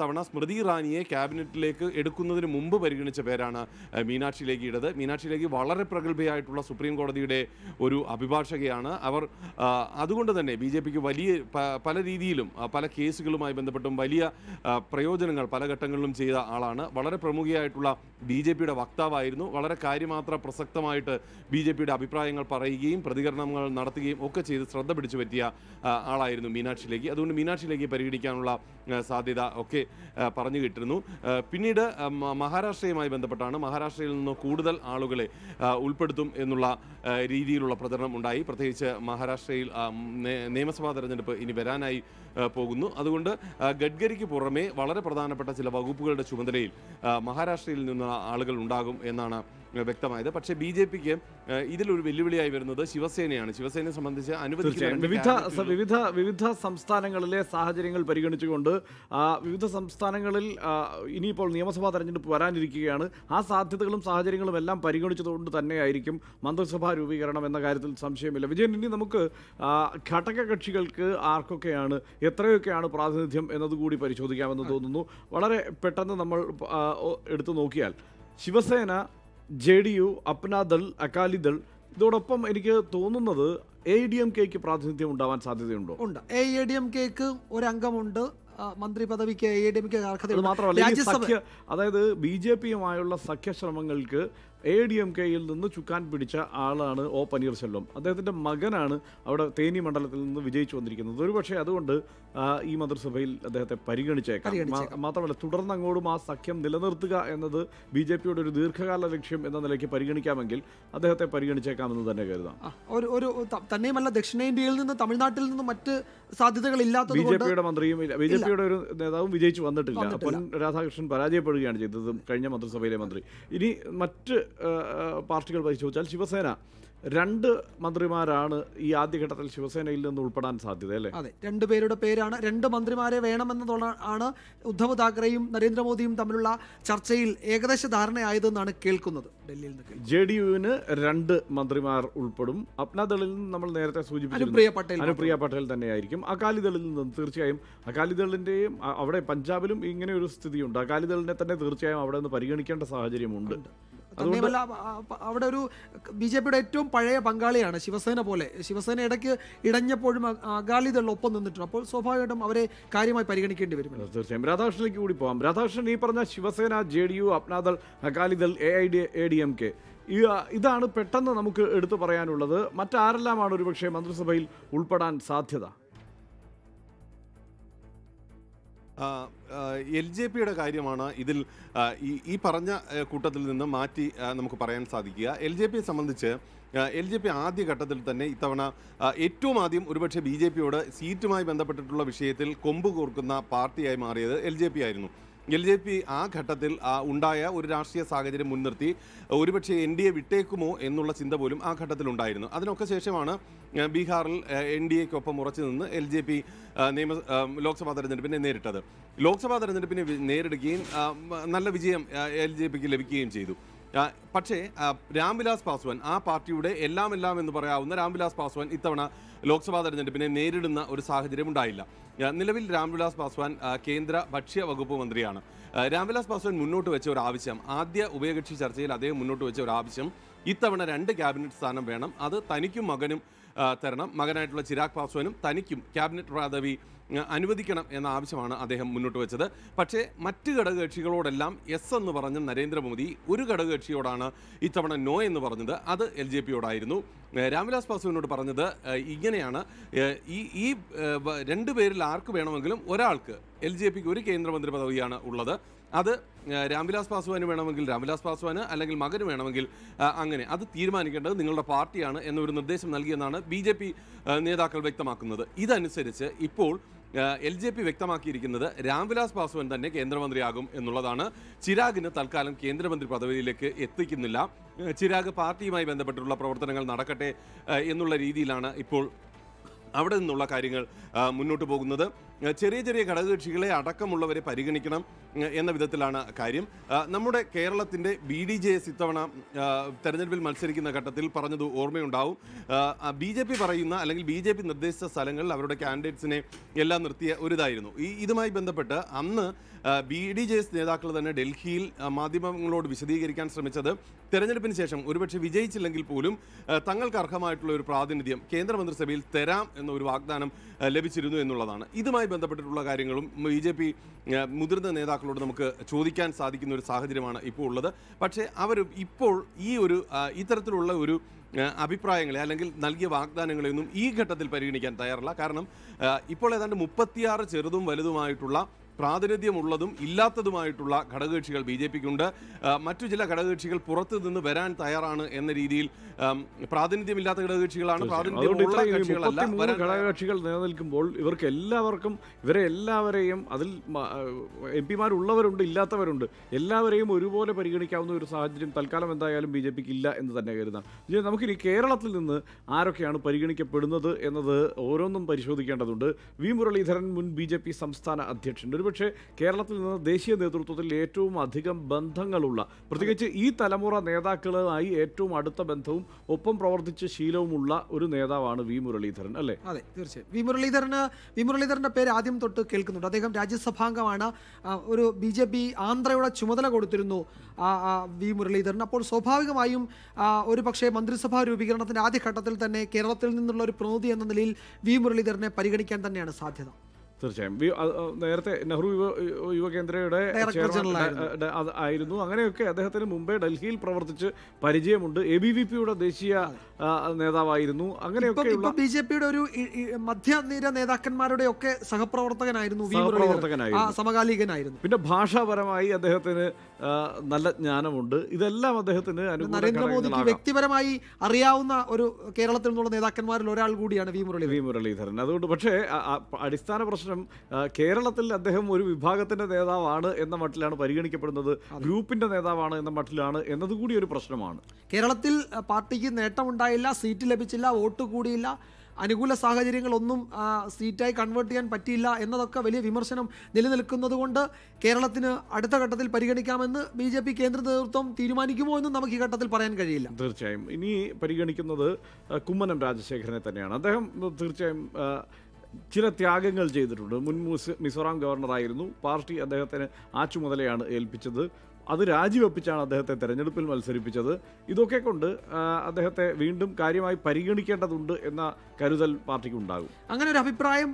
തവണ സ്മൃതി ഇറാനിയെ ക്യാബിനറ്റിലേക്ക് എടുക്കുന്നതിന് മുമ്പ് പരിഗണിച്ച പേരാണ് മീനാക്ഷി ലേഖിയുടേത് മീനാക്ഷി ലേഖി വളരെ പ്രഗത്ഭയായിട്ടുള്ള സുപ്രീം കോടതിയുടെ ഒരു അഭിഭാഷകയാണ് അവർ അതുകൊണ്ട് തന്നെ ബി ജെ പിക്ക് വലിയ പല രീതിയിലും പല കേസുകളുമായി ബന്ധപ്പെട്ടും വലിയ പ്രയോജനങ്ങൾ പല ഘട്ടങ്ങളിൽ സ്ഥലങ്ങളിലും ചെയ്ത ആളാണ് വളരെ പ്രമുഖയായിട്ടുള്ള ബി ജെ പിയുടെ വക്താവായിരുന്നു വളരെ കാര്യമാത്ര പ്രസക്തമായിട്ട് ബി ജെ പിയുടെ അഭിപ്രായങ്ങൾ പറയുകയും പ്രതികരണങ്ങൾ നടത്തുകയും ഒക്കെ ചെയ്ത് ശ്രദ്ധ പിടിച്ചു പറ്റിയ ആളായിരുന്നു മീനാക്ഷി ലേഖി അതുകൊണ്ട് മീനാക്ഷി ലേഖി പരിഗണിക്കാനുള്ള സാധ്യത ഒക്കെ പറഞ്ഞു കിട്ടുന്നു പിന്നീട് മഹാരാഷ്ട്രയുമായി ബന്ധപ്പെട്ടാണ് മഹാരാഷ്ട്രയിൽ നിന്ന് കൂടുതൽ ആളുകളെ ഉൾപ്പെടുത്തും എന്നുള്ള രീതിയിലുള്ള പ്രചരണം ഉണ്ടായി പ്രത്യേകിച്ച് മഹാരാഷ്ട്രയിൽ നിയമസഭാ തെരഞ്ഞെടുപ്പ് ഇനി വരാനായി പോകുന്നു അതുകൊണ്ട് ഗഡ്കരിക്ക് പുറമേ വളരെ പ്രധാനപ്പെട്ട ചില വകുപ്പുകളുടെ ചുമതലയിൽ മഹാരാഷ്ട്രയിൽ നിന്നുള്ള ആളുകൾ ഉണ്ടാകും എന്നാണ് വ്യക്തമായത് പക്ഷേ ബി ജെ പിക്ക് ഇതിലൊരു വെല്ലുവിളിയായി വരുന്നത് ശിവസേനയാണ് ശിവസേനയെ സംബന്ധിച്ച് വിവിധ വിവിധ വിവിധ സംസ്ഥാനങ്ങളിലെ സാഹചര്യങ്ങൾ പരിഗണിച്ചുകൊണ്ട് വിവിധ സംസ്ഥാനങ്ങളിൽ ഇനിയിപ്പോൾ നിയമസഭാ തെരഞ്ഞെടുപ്പ് വരാനിരിക്കുകയാണ് ആ സാധ്യതകളും സാഹചര്യങ്ങളും എല്ലാം പരിഗണിച്ചതുകൊണ്ട് തന്നെയായിരിക്കും മന്ത്രിസഭാ രൂപീകരണം എന്ന കാര്യത്തിൽ സംശയമില്ല വിജയൻ ഇനി നമുക്ക് ഘടകകക്ഷികൾക്ക് ആർക്കൊക്കെയാണ് എത്രയൊക്കെയാണ് പ്രാതിനിധ്യം എന്നതുകൂടി പരിശോധിക്കാമെന്ന് തോന്നുന്നു വളരെ പെട്ടെന്ന് നമ്മൾ എടുത്തു നോക്കിയാൽ Shiv Sena J D U Apna Dal Akali Dal ഇതോടൊപ്പം എനിക്ക് തോന്നുന്നത് എ ഡി എം കെക്ക് പ്രാതിനിധ്യം ഉണ്ടാവാൻ സാധ്യതയുണ്ടോ ഉണ്ട് എ ഡി എം കെക്ക് ഒരംഗമുണ്ട് മന്ത്രി പദവിക്ക് എ ഡി എം കെ അർഹത മാത്രമല്ല അതായത് ബി ജെ പിയുമായുള്ള സഖ്യശ്രമങ്ങൾക്ക് എ ഡി എം കെയിൽ നിന്ന് ചുക്കാൻ പിടിച്ച ആളാണ് ഒ പനീർശെൽവം അദ്ദേഹത്തിൻ്റെ മകനാണ് അവിടെ തേനി മണ്ഡലത്തിൽ നിന്ന് വിജയിച്ചു വന്നിരിക്കുന്നത് ഒരുപക്ഷെ അതുകൊണ്ട് ഈ മന്ത്രിസഭയിൽ അദ്ദേഹത്തെ പരിഗണിച്ചേക്കാം മാത്രമല്ല തുടർന്ന് അങ്ങോട്ടും ആ സഖ്യം നിലനിർത്തുക എന്നത് ബി ജെ പിയുടെ ഒരു ദീർഘകാല ലക്ഷ്യം എന്ന നിലയ്ക്ക് പരിഗണിക്കാമെങ്കിൽ അദ്ദേഹത്തെ പരിഗണിച്ചേക്കാമെന്ന് തന്നെ കരുതാം ഒരു ഒരു തന്നെയുമല്ല ദക്ഷിണേന്ത്യയിൽ നിന്ന് തമിഴ്നാട്ടിൽ നിന്ന് മറ്റ് സാധ്യതകളില്ലാത്ത ബി ജെ പിയുടെ മന്ത്രിയും ബി ജെ പിയുടെ ഒരു നേതാവും വിജയിച്ചു വന്നിട്ടില്ല പൊൻ രാധാകൃഷ്ണൻ പരാജയപ്പെടുകയാണ് ചെയ്തത് കഴിഞ്ഞ മന്ത്രിസഭയിലെ മന്ത്രി ഇനി മറ്റ് പാർട്ടികൾ പരിശോധിച്ചാൽ ശിവസേന രണ്ട് മന്ത്രിമാരാണ് ഈ ആദ്യഘട്ടത്തിൽ ശിവസേനയിൽ നിന്ന് ഉൾപ്പെടാൻ സാധ്യത അല്ലേ അതെ രണ്ട് പേരുടെ പേരാണ് രണ്ട് മന്ത്രിമാരെ വേണമെന്നതാണ് ഉദ്ധവ് താക്കറെയും നരേന്ദ്രമോദിയും തമ്മിലുള്ള ചർച്ചയിൽ ഏകദേശ ധാരണയായതെന്നാണ് കേൾക്കുന്നത് ഡൽഹിയിൽ നിന്ന് ജെ ഡി യുവിന് രണ്ട് മന്ത്രിമാർ ഉൾപ്പെടും അപ്നാദളിൽ നിന്ന് നമ്മൾ നേരത്തെ സൂചിപ്പിച്ചു അനുപ്രിയ പട്ടേൽ അനുപ്രിയ പട്ടേൽ തന്നെയായിരിക്കും അകാലിദളിൽ നിന്നും തീർച്ചയായും അകാലിദളിൻ്റെയും അവിടെ പഞ്ചാബിലും ഇങ്ങനെ ഒരു സ്ഥിതിയുണ്ട് അകാലിദളിനെ തന്നെ തീർച്ചയായും അവിടെ നിന്ന് പരിഗണിക്കേണ്ട സാഹചര്യമുണ്ട് തന്നെയുമല്ല അവിടെ ഒരു ബി ജെ പിയുടെ ഏറ്റവും പഴയ പങ്കാളിയാണ് ശിവസേന പോലെ ശിവസേന ഇടയ്ക്ക് ഇടഞ്ഞപ്പോഴും അകാലിതുള്ള ഒപ്പം നിന്നിട്ടുണ്ട് അപ്പോൾ സ്വാഭാവികമായിട്ടും അവരെ കാര്യമായി പരിഗണിക്കേണ്ടി വരും തീർച്ചയായും രാധാകൃഷ്ണനിലേക്ക് കൂടി പോകാം രാധാകൃഷ്ണൻ ഈ പറഞ്ഞ Shiv Sena J D U Apna Dal Akali Dal A I D A D M K ഇതാണ് പെട്ടെന്ന് നമുക്ക് എടുത്തു പറയാനുള്ളത് മറ്റാരെല്ലാമാണ് ഒരുപക്ഷെ മന്ത്രിസഭയിൽ ഉൾപ്പെടാൻ സാധ്യത എൽ ജെ പിയുടെ കാര്യമാണ് ഇതിൽ ഈ പറഞ്ഞ കൂട്ടത്തിൽ നിന്ന് മാറ്റി നമുക്ക് പറയാൻ സാധിക്കുക എൽ ജെ പിയെ സംബന്ധിച്ച് എൽ ജെ പി ആദ്യഘട്ടത്തിൽ തന്നെ ഇത്തവണ ഏറ്റവും ആദ്യം ഒരുപക്ഷെ ബി ജെ പിയോട് സീറ്റുമായി ബന്ധപ്പെട്ടിട്ടുള്ള വിഷയത്തിൽ കൊമ്പ് കോർക്കുന്ന പാർട്ടിയായി മാറിയത് എൽ ജെ പി ആയിരുന്നു എൽ ജെ പി ആ ഘട്ടത്തിൽ ഉണ്ടായ ഒരു രാഷ്ട്രീയ സാഹചര്യം മുൻനിർത്തി ഒരുപക്ഷെ എൻ ഡി എ വിട്ടേക്കുമോ എന്നുള്ള ചിന്ത പോലും ആ ഘട്ടത്തിൽ ഉണ്ടായിരുന്നു അതിനൊക്കെ ശേഷമാണ് ബീഹാറിൽ എൻ ഡി എക്കൊപ്പം ഉറച്ചു നിന്ന് എൽ ജെ പി നിയമ ലോക്സഭാ തെരഞ്ഞെടുപ്പിനെ നേരിട്ടത് ലോക്സഭാ തെരഞ്ഞെടുപ്പിനെ നേരിടുകയും നല്ല വിജയം എൽ ജെ പിക്ക് ലഭിക്കുകയും ചെയ്തു പക്ഷേ രാംവിലാസ് പാസ്വാൻ ആ പാർട്ടിയുടെ എല്ലാം എല്ലാം എന്ന് പറയാവുന്ന രാംവിലാസ് പാസ്വാൻ ഇത്തവണ ലോക്സഭാ തെരഞ്ഞെടുപ്പിനെ നേരിടുന്ന ഒരു സാഹചര്യം ഉണ്ടായില്ല നിലവിൽ രാംവിലാസ് പാസ്വാൻ കേന്ദ്ര ഭക്ഷ്യ വകുപ്പ് മന്ത്രിയാണ് രാംവിലാസ് പാസ്വാൻ മുന്നോട്ട് വെച്ച ഒരു ആവശ്യം ആദ്യ ഉഭയകക്ഷി ചർച്ചയിൽ അദ്ദേഹം മുന്നോട്ട് വെച്ച ഒരു ആവശ്യം ഇത്തവണ രണ്ട് ക്യാബിനറ്റ് സ്ഥാനം വേണം അത് തനിക്കും മകനും തരണം മകനായിട്ടുള്ള ചിരാഗ് പാസ്വാനും തനിക്കും ക്യാബിനറ്റ് പദവി അനുവദിക്കണം എന്ന ആവശ്യമാണ് അദ്ദേഹം മുന്നോട്ട് വെച്ചത് പക്ഷേ മറ്റ് ഘടകകക്ഷികളോടെല്ലാം എസ് എന്ന് പറഞ്ഞ നരേന്ദ്രമോദി ഒരു ഘടകകക്ഷിയോടാണ് ഇത്തവണ നോ എന്ന് പറഞ്ഞത് അത് എൽ ജെ പിയോടായിരുന്നു രാംവിലാസ് പാസ്വാനോട് പറഞ്ഞത് ഇങ്ങനെയാണ് ഈ ഈ രണ്ടു പേരിൽ ആർക്ക് വേണമെങ്കിലും ഒരാൾക്ക് എൽ ജെ പിക്ക് ഒരു കേന്ദ്രമന്ത്രി പദവിയാണ് ഉള്ളത് അത് രാംവിലാസ് പാസ്വാന് വേണമെങ്കിൽ രാംവിലാസ് പാസ്വാന് അല്ലെങ്കിൽ മകന് വേണമെങ്കിൽ അങ്ങനെ അത് തീരുമാനിക്കേണ്ടത് നിങ്ങളുടെ പാർട്ടിയാണ് എന്നൊരു നിർദ്ദേശം നൽകിയെന്നാണ് ബി ജെ പി നേതാക്കൾ വ്യക്തമാക്കുന്നത് ഇതനുസരിച്ച് ഇപ്പോൾ എൽ ജെ പി വ്യക്തമാക്കിയിരിക്കുന്നത് രാംവിലാസ് പാസ്വാൻ തന്നെ കേന്ദ്രമന്ത്രിയാകും എന്നുള്ളതാണ് ചിരാഗിന് തൽക്കാലം കേന്ദ്രമന്ത്രി പദവിയിലേക്ക് എത്തിക്കുന്നില്ല ചിരാഗ് പാർട്ടിയുമായി ബന്ധപ്പെട്ടുള്ള പ്രവർത്തനങ്ങൾ നടക്കട്ടെ എന്നുള്ള രീതിയിലാണ് ഇപ്പോൾ അവിടെ നിന്നുള്ള കാര്യങ്ങൾ മുന്നോട്ട് പോകുന്നത് ചെറിയ ചെറിയ ഘടകകക്ഷികളെ അടക്കമുള്ളവരെ പരിഗണിക്കണം എന്ന വിധത്തിലാണ് കാര്യം നമ്മുടെ കേരളത്തിൻ്റെ ബി ഡി ജെ എസ് ഇത്തവണ തെരഞ്ഞെടുപ്പിൽ മത്സരിക്കുന്ന ഘട്ടത്തിൽ പറഞ്ഞത് ഓർമ്മയുണ്ടാവും ബി ജെ പി പറയുന്ന അല്ലെങ്കിൽ ബി ജെ പി നിർദ്ദേശിച്ച സ്ഥലങ്ങളിൽ അവരുടെ കാൻഡിഡേറ്റ്സിനെ എല്ലാം നിർത്തിയ ഒരിതായിരുന്നു ഈ ഇതുമായി ബന്ധപ്പെട്ട് അന്ന് ബി ഡി ജെ എസ് നേതാക്കൾ തന്നെ ഡൽഹിയിൽ മാധ്യമങ്ങളോട് വിശദീകരിക്കാൻ ശ്രമിച്ചത് തെരഞ്ഞെടുപ്പിന് ശേഷം ഒരുപക്ഷെ വിജയിച്ചില്ലെങ്കിൽ പോലും തങ്ങൾക്ക് അർഹമായിട്ടുള്ള ഒരു പ്രാതിനിധ്യം കേന്ദ്രമന്ത്രിസഭയിൽ തരാം എന്നൊരു വാഗ്ദാനം ലഭിച്ചിരുന്നു എന്നുള്ളതാണ് ഇതുമായി ബന്ധപ്പെട്ടിട്ടുള്ള കാര്യങ്ങളും ബി ജെ പി മുതിർന്ന നേതാക്കളോട് നമുക്ക് ചോദിക്കാൻ സാധിക്കുന്ന ഒരു സാഹചര്യമാണ് ഇപ്പോൾ ഉള്ളത് പക്ഷേ അവർ ഇപ്പോൾ ഈ ഒരു ഇത്തരത്തിലുള്ള ഒരു അഭിപ്രായങ്ങളെ അല്ലെങ്കിൽ നൽകിയ വാഗ്ദാനങ്ങളെയൊന്നും ഈ ഘട്ടത്തിൽ പരിഗണിക്കാൻ തയ്യാറല്ല കാരണം ഇപ്പോൾ ഏതാണ്ട് മുപ്പത്തിയാറ് ചെറുതും വലുതുമായിട്ടുള്ള പ്രാതിനിധ്യമുള്ളതും ഇല്ലാത്തതുമായിട്ടുള്ള ഘടകകക്ഷികൾ ബി ജെ പിക്കുണ്ട് മറ്റു ചില ഘടകകക്ഷികൾ പുറത്തു നിന്ന് വരാൻ തയ്യാറാണ് എന്ന രീതിയിൽ പ്രാതിനിധ്യമില്ലാത്ത ഘടകകക്ഷികളാണ് ഘടകകക്ഷികൾ നിലനിൽക്കുമ്പോൾ ഇവർക്ക് എല്ലാവർക്കും ഇവരെ എല്ലാവരെയും അതിൽ എം പിമാരുള്ളവരുണ്ട് ഇല്ലാത്തവരുണ്ട് എല്ലാവരെയും ഒരുപോലെ പരിഗണിക്കാവുന്ന ഒരു സാഹചര്യം തൽക്കാലം എന്തായാലും ബി ജെ പിക്ക് ഇല്ല എന്ന് തന്നെ കരുതാം നമുക്കിനി കേരളത്തിൽ നിന്ന് ആരൊക്കെയാണ് പരിഗണിക്കപ്പെടുന്നത് എന്നത് ഓരോന്നും പരിശോധിക്കേണ്ടതുണ്ട് വി മുരളീധരൻ മുൻ ബി ജെ പി സംസ്ഥാന അധ്യക്ഷൻ ഒരു ഒരുപക്ഷെ കേരളത്തിൽ നിന്ന് ദേശീയ നേതൃത്വത്തിൽ ഏറ്റവും അധികം ബന്ധങ്ങളുള്ള പ്രത്യേകിച്ച് ഈ തലമുറ നേതാക്കളുമായി ഏറ്റവും അടുത്ത ബന്ധവും ഒപ്പം പ്രവർത്തിച്ച ശീലവുമുള്ള ഒരു നേതാവാണ് വി മുരളീധരൻ അല്ലേ അതെ തീർച്ചയായും വി മുരളീധരന് വി മുരളീധരന്റെ പേര് ആദ്യം തൊട്ട് കേൾക്കുന്നുണ്ട് അദ്ദേഹം രാജ്യസഭാംഗമാണ് ഒരു ബി ജെ പി ആന്ധ്രയുടെ ചുമതല കൊടുത്തിരുന്നു വി മുരളീധരൻ അപ്പോൾ സ്വാഭാവികമായും ഒരു പക്ഷേ മന്ത്രിസഭാ രൂപീകരണത്തിന്റെ ആദ്യഘട്ടത്തിൽ തന്നെ കേരളത്തിൽ നിന്നുള്ള ഒരു പ്രതിനിധി എന്ന നിലയിൽ വി മുരളീധരനെ പരിഗണിക്കാൻ തന്നെയാണ് സാധ്യത തീർച്ചയായും നേരത്തെ നെഹ്റു യുവ യുവകേന്ദ്രയുടെ ആയിരുന്നു അങ്ങനെയൊക്കെ അദ്ദേഹത്തിന് മുമ്പേ ഡൽഹിയിൽ പ്രവർത്തിച്ച് പരിചയമുണ്ട് എ ബി വി പിയുടെ ദേശീയ നേതാവായിരുന്നു അങ്ങനെയൊക്കെ ബി ജെ പിയുടെ ഒരു മധ്യനിര നേതാക്കന്മാരുടെ ഒക്കെ സഹപ്രവർത്തകനായിരുന്നു സഹപ്രവർത്തകനായിരുന്നു സമകാലികനായിരുന്നു പിന്നെ ഭാഷാപരമായി അദ്ദേഹത്തിന് നല്ല ജ്ഞാനമുണ്ട് ഇതെല്ലാം അദ്ദേഹത്തിന് നരേന്ദ്രമോദിക്ക് വ്യക്തിപരമായി അറിയാവുന്ന ഒരു കേരളത്തിൽ നിന്നുള്ള നേതാക്കന്മാരിൽ ഒരാൾ കൂടിയാണ് വി മുരളി വി മുരളീധരൻ അതുകൊണ്ട് പക്ഷേ അടിസ്ഥാന പ്രശ്നം ശേഷം കേരളത്തിൽ അദ്ദേഹം ഒരു വിഭാഗത്തിന്റെ നേതാവാണ് എന്ന മട്ടിലാണ് പരിഗണിക്കപ്പെടുന്നത് ഗ്രൂപ്പിന്റെ നേതാവാണ് എന്ന മട്ടിലാണ് എന്നതുകൂടി ഒരു പ്രശ്നമാണ് കേരളത്തിൽ പാർട്ടിക്ക് നേട്ടമുണ്ടായില്ല സീറ്റ് ലഭിച്ചില്ല വോട്ട് കൂടിയില്ല അനുകൂല സാഹചര്യങ്ങളൊന്നും സീറ്റായി കൺവേർട്ട് ചെയ്യാൻ പറ്റിയില്ല എന്നതൊക്കെ വലിയ വിമർശനം നിലനിൽക്കുന്നതുകൊണ്ട് കേരളത്തിന് അടുത്ത ഘട്ടത്തിൽ പരിഗണിക്കാമെന്ന് ബി ജെ പി കേന്ദ്ര നേതൃത്വം തീരുമാനിക്കുമോ എന്നും നമുക്ക് ഈ ഘട്ടത്തിൽ പറയാൻ കഴിയില്ല തീർച്ചയായും ഇനി പരിഗണിക്കുന്നത് കുമ്മനം രാജശേഖരനെ തന്നെയാണ് അദ്ദേഹം തീർച്ചയായും ചില ത്യാഗങ്ങൾ ചെയ്തിട്ടുണ്ട് മുൻ മിസോറാം ഗവർണറായിരുന്നു പാർട്ടി അദ്ദേഹത്തിന് ആ ചുമതലയാണ് ഏൽപ്പിച്ചത് അത് രാജിവെപ്പിച്ചാണ് അദ്ദേഹത്തെ തെരഞ്ഞെടുപ്പിൽ മത്സരിപ്പിച്ചത് ഇതൊക്കെ കൊണ്ട് അദ്ദേഹത്തെ വീണ്ടും കാര്യമായി പരിഗണിക്കേണ്ടതുണ്ട് എന്ന കരുതൽ പാർട്ടിക്ക് ഉണ്ടാകും അങ്ങനെ ഒരു അഭിപ്രായം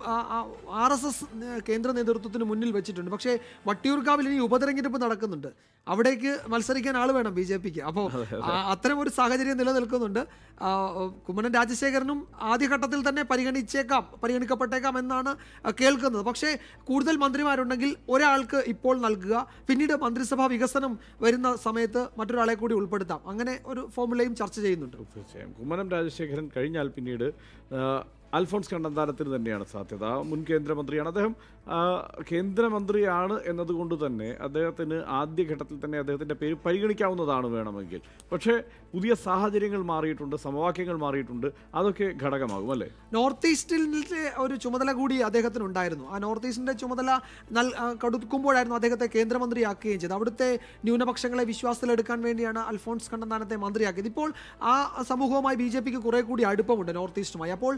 ആർ എസ് എസ് കേന്ദ്ര നേതൃത്വത്തിന് മുന്നിൽ വെച്ചിട്ടുണ്ട് പക്ഷേ വട്ടിയൂർക്കാവിൽ ഇനി ഉപതെരഞ്ഞെടുപ്പ് നടക്കുന്നുണ്ട് അവിടേക്ക് മത്സരിക്കാൻ ആൾ വേണം ബി ജെ പിക്ക് അപ്പോൾ അത്തരം ഒരു സാഹചര്യം നിലനിൽക്കുന്നുണ്ട് കുമ്മനം രാജശേഖരനും ആദ്യഘട്ടത്തിൽ തന്നെ പരിഗണിച്ചേക്കാം പരിഗണിക്കപ്പെട്ടേക്കാം എന്നാണ് കേൾക്കുന്നത് പക്ഷേ കൂടുതൽ മന്ത്രിമാരുണ്ടെങ്കിൽ ഒരാൾക്ക് ഇപ്പോൾ നൽകുക പിന്നീട് മന്ത്രിസഭാ വികസന വികസനം വരുന്ന സമയത്ത് മറ്റൊരാളെ കൂടി ഉൾപ്പെടുത്താം അങ്ങനെ ഒരു ഫോർമുലയും ചർച്ച ചെയ്യുന്നുണ്ട് തീർച്ചയായും കുമ്മനം രാജശേഖരൻ കഴിഞ്ഞാൽ പിന്നീട് അൽഫോൺസ് കണ്ണന്താനത്തിന് തന്നെയാണ് സാധ്യത മുൻ കേന്ദ്രമന്ത്രിയാണ് അദ്ദേഹം കേന്ദ്രമന്ത്രിയാണ് എന്നതുകൊണ്ട് തന്നെ അദ്ദേഹത്തിന് ആദ്യഘട്ടത്തിൽ തന്നെ അദ്ദേഹത്തിൻ്റെ പേര് പരിഗണിക്കാവുന്നതാണ് വേണമെങ്കിൽ പക്ഷേ പുതിയ സാഹചര്യങ്ങൾ മാറിയിട്ടുണ്ട് സമവാക്യങ്ങൾ മാറിയിട്ടുണ്ട് അതൊക്കെ ഘടകമാകും അല്ലേ നോർത്ത് ഈസ്റ്റിൻ്റെ ഒരു ചുമതല കൂടി അദ്ദേഹത്തിന് ഉണ്ടായിരുന്നു ആ നോർത്ത് ഈസ്റ്റിൻ്റെ ചുമതല നൽ കടുക്കുമ്പോഴായിരുന്നു അദ്ദേഹത്തെ കേന്ദ്രമന്ത്രിയാക്കുകയും ചെയ്തത് അവിടുത്തെ ന്യൂനപക്ഷങ്ങളെ വിശ്വാസത്തിലെടുക്കാൻ വേണ്ടിയാണ് അൽഫോൺസ് കണ്ണന്താനത്തെ മന്ത്രിയാക്കിയത് ഇപ്പോൾ ആ സമൂഹവുമായി ബി ജെ പിക്ക് കുറേ കൂടി അടുപ്പമുണ്ട് നോർത്ത് ഈസ്റ്റുമായി അപ്പോൾ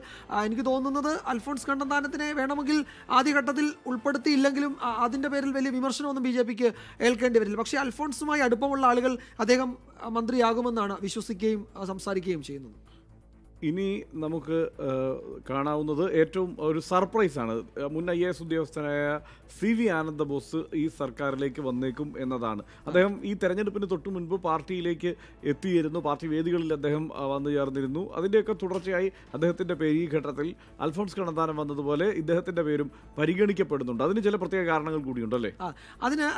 എനിക്ക് തോന്നുന്നത് അൽഫോൺസ് കണ്ണന്താനത്തിനെ വേണമെങ്കിൽ ആദ്യഘട്ടത്തിൽ ഉൾപ്പെടുത്തിയില്ലെങ്കിലും അതിൻ്റെ പേരിൽ വലിയ വിമർശനമൊന്നും ബി ജെ പിക്ക് ഏൽക്കേണ്ടി വരില്ല പക്ഷേ അൽഫോൺസുമായി അടുപ്പമുള്ള ആളുകൾ അദ്ദേഹം മന്ത്രിയാകുമെന്നാണ് വിശ്വസിക്കുകയും സംസാരിക്കുകയും ചെയ്യുന്നത് ഇനി നമുക്ക് കാണാവുന്നത് ഏറ്റവും ഒരു സർപ്രൈസാണ് മുൻ ഐ എസ് ഉദ്യോഗസ്ഥനായ സി വി ആനന്ദ ബോസ് ഈ സർക്കാരിലേക്ക് വന്നേക്കും എന്നതാണ് അദ്ദേഹം ഈ തെരഞ്ഞെടുപ്പിന് തൊട്ടു മുൻപ് പാർട്ടിയിലേക്ക് എത്തിയിരുന്നു പാർട്ടി വേദികളിൽ അദ്ദേഹം വന്നു ചേർന്നിരുന്നു അതിൻ്റെയൊക്കെ തുടർച്ചയായി അദ്ദേഹത്തിൻ്റെ പേര് ഈ ഘട്ടത്തിൽ അൽഫോൺസ് കണ്ണന്താനം വന്നതുപോലെ ഇദ്ദേഹത്തിൻ്റെ പേരും പരിഗണിക്കപ്പെടുന്നുണ്ട് അതിന് ചില പ്രത്യേക കാരണങ്ങൾ കൂടിയുണ്ടല്ലേ അതിന്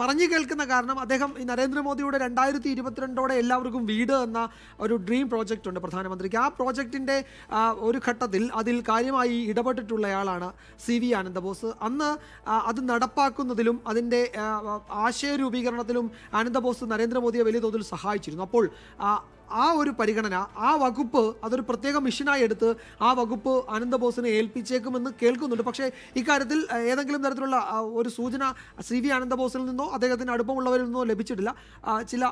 പറഞ്ഞു കേൾക്കുന്ന കാരണം അദ്ദേഹം നരേന്ദ്രമോദിയുടെ രണ്ടായിരത്തി ഇരുപത്തിരണ്ടോടെ എല്ലാവർക്കും വീട് എന്ന ഒരു ഡ്രീം പ്രോജക്റ്റ് ഉണ്ട് പ്രധാനമന്ത്രിക്ക് ആ പ്രോജക്റ്റിൻ്റെ ഒരു ഘട്ടത്തിൽ അതിൽ കാര്യമായി ഇടപെട്ടിട്ടുള്ളയാളാണ് സി വി ആനന്ദബോസ് അന്ന് അത് നടപ്പാക്കുന്നതിലും അതിൻ്റെ ആശയ രൂപീകരണത്തിലും ആനന്ദബോസ് നരേന്ദ്രമോദിയെ വലിയ തോതിൽ സഹായിച്ചിരുന്നു അപ്പോൾ ആ ഒരു പരിഗണന ആ വകുപ്പ് അതൊരു പ്രത്യേക മിഷനായി എടുത്ത് ആ വകുപ്പ് ബോസിനെ ഏൽപ്പിച്ചേക്കുമെന്ന് കേൾക്കുന്നുണ്ട് പക്ഷേ ഇക്കാര്യത്തിൽ ഏതെങ്കിലും തരത്തിലുള്ള ഒരു സൂചന സി വി ബോസിൽ നിന്നോ അദ്ദേഹത്തിന് അടുപ്പമുള്ളവരിൽ നിന്നോ ലഭിച്ചിട്ടില്ല ചില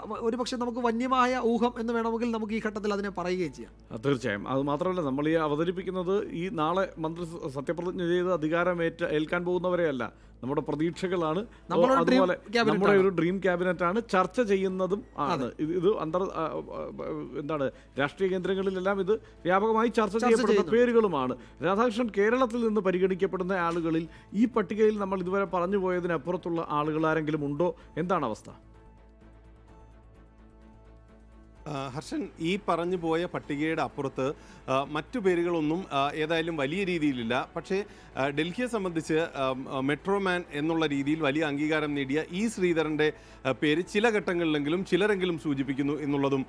പക്ഷേ നമുക്ക് വന്യമായ ഊഹം എന്ന് വേണമെങ്കിൽ നമുക്ക് ഈ ഘട്ടത്തിൽ അതിനെ പറയുകയും ചെയ്യാം തീർച്ചയായും അത് മാത്രമല്ല നമ്മൾ ഈ അവതരിപ്പിക്കുന്നത് ഈ നാളെ മന്ത്രി സത്യപ്രതിജ്ഞ ചെയ്ത് അധികാരമേറ്റ ഏൽക്കാൻ പോകുന്നവരെയല്ല നമ്മുടെ പ്രതീക്ഷകളാണ് അതുപോലെ നമ്മുടെ ഒരു ഡ്രീം ക്യാബിനറ്റ് ആണ് ചർച്ച ചെയ്യുന്നതും ആണ് ഇത് അന്തർ എന്താണ് രാഷ്ട്രീയ കേന്ദ്രങ്ങളിലെല്ലാം ഇത് വ്യാപകമായി ചർച്ച ചെയ്യപ്പെടുന്ന പേരുകളുമാണ് രാധാകൃഷ്ണൻ കേരളത്തിൽ നിന്ന് പരിഗണിക്കപ്പെടുന്ന ആളുകളിൽ ഈ പട്ടികയിൽ നമ്മൾ ഇതുവരെ പറഞ്ഞു പോയതിനപ്പുറത്തുള്ള ആളുകൾ ആരെങ്കിലും ഉണ്ടോ എന്താണ് അവസ്ഥ ഹർഷൻ ഈ പറഞ്ഞു പോയ പട്ടികയുടെ അപ്പുറത്ത് മറ്റു പേരുകളൊന്നും ഏതായാലും വലിയ രീതിയിലില്ല പക്ഷേ ഡൽഹിയെ സംബന്ധിച്ച് മെട്രോമാൻ എന്നുള്ള രീതിയിൽ വലിയ അംഗീകാരം നേടിയ ഈ ശ്രീധരൻ്റെ പേര് ചില ഘട്ടങ്ങളിലെങ്കിലും ചിലരെങ്കിലും സൂചിപ്പിക്കുന്നു എന്നുള്ളതും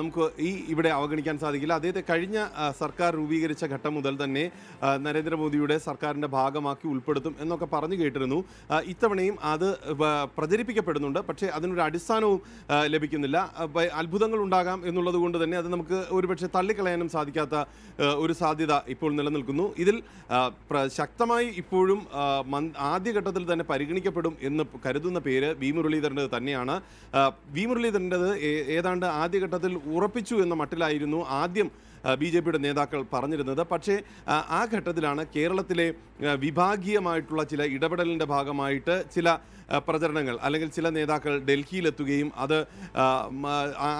നമുക്ക് ഈ ഇവിടെ അവഗണിക്കാൻ സാധിക്കില്ല അദ്ദേഹത്തെ കഴിഞ്ഞ സർക്കാർ രൂപീകരിച്ച ഘട്ടം മുതൽ തന്നെ നരേന്ദ്രമോദിയുടെ സർക്കാരിൻ്റെ ഭാഗമാക്കി ഉൾപ്പെടുത്തും എന്നൊക്കെ പറഞ്ഞു കേട്ടിരുന്നു ഇത്തവണയും അത് പ്രചരിപ്പിക്കപ്പെടുന്നുണ്ട് പക്ഷേ അതിനൊരു അടിസ്ഥാനവും ലഭിക്കുന്നില്ല അത്ഭുതങ്ങളുണ്ടാകും ഉണ്ടാകാം എന്നുള്ളത് കൊണ്ട് തന്നെ അത് നമുക്ക് ഒരുപക്ഷെ തള്ളിക്കളയാനും സാധിക്കാത്ത ഒരു സാധ്യത ഇപ്പോൾ നിലനിൽക്കുന്നു ഇതിൽ ശക്തമായി ഇപ്പോഴും ആദ്യഘട്ടത്തിൽ തന്നെ പരിഗണിക്കപ്പെടും എന്ന് കരുതുന്ന പേര് വി മുരളീധരൻ്റെ തന്നെയാണ് വി മുരളീധരൻ്റെത് ഏതാണ്ട് ആദ്യഘട്ടത്തിൽ ഉറപ്പിച്ചു എന്ന മട്ടിലായിരുന്നു ആദ്യം ബി ജെ പിയുടെ നേതാക്കൾ പറഞ്ഞിരുന്നത് പക്ഷേ ആ ഘട്ടത്തിലാണ് കേരളത്തിലെ വിഭാഗീയമായിട്ടുള്ള ചില ഇടപെടലിൻ്റെ ഭാഗമായിട്ട് ചില പ്രചരണങ്ങൾ അല്ലെങ്കിൽ ചില നേതാക്കൾ ഡൽഹിയിലെത്തുകയും അത്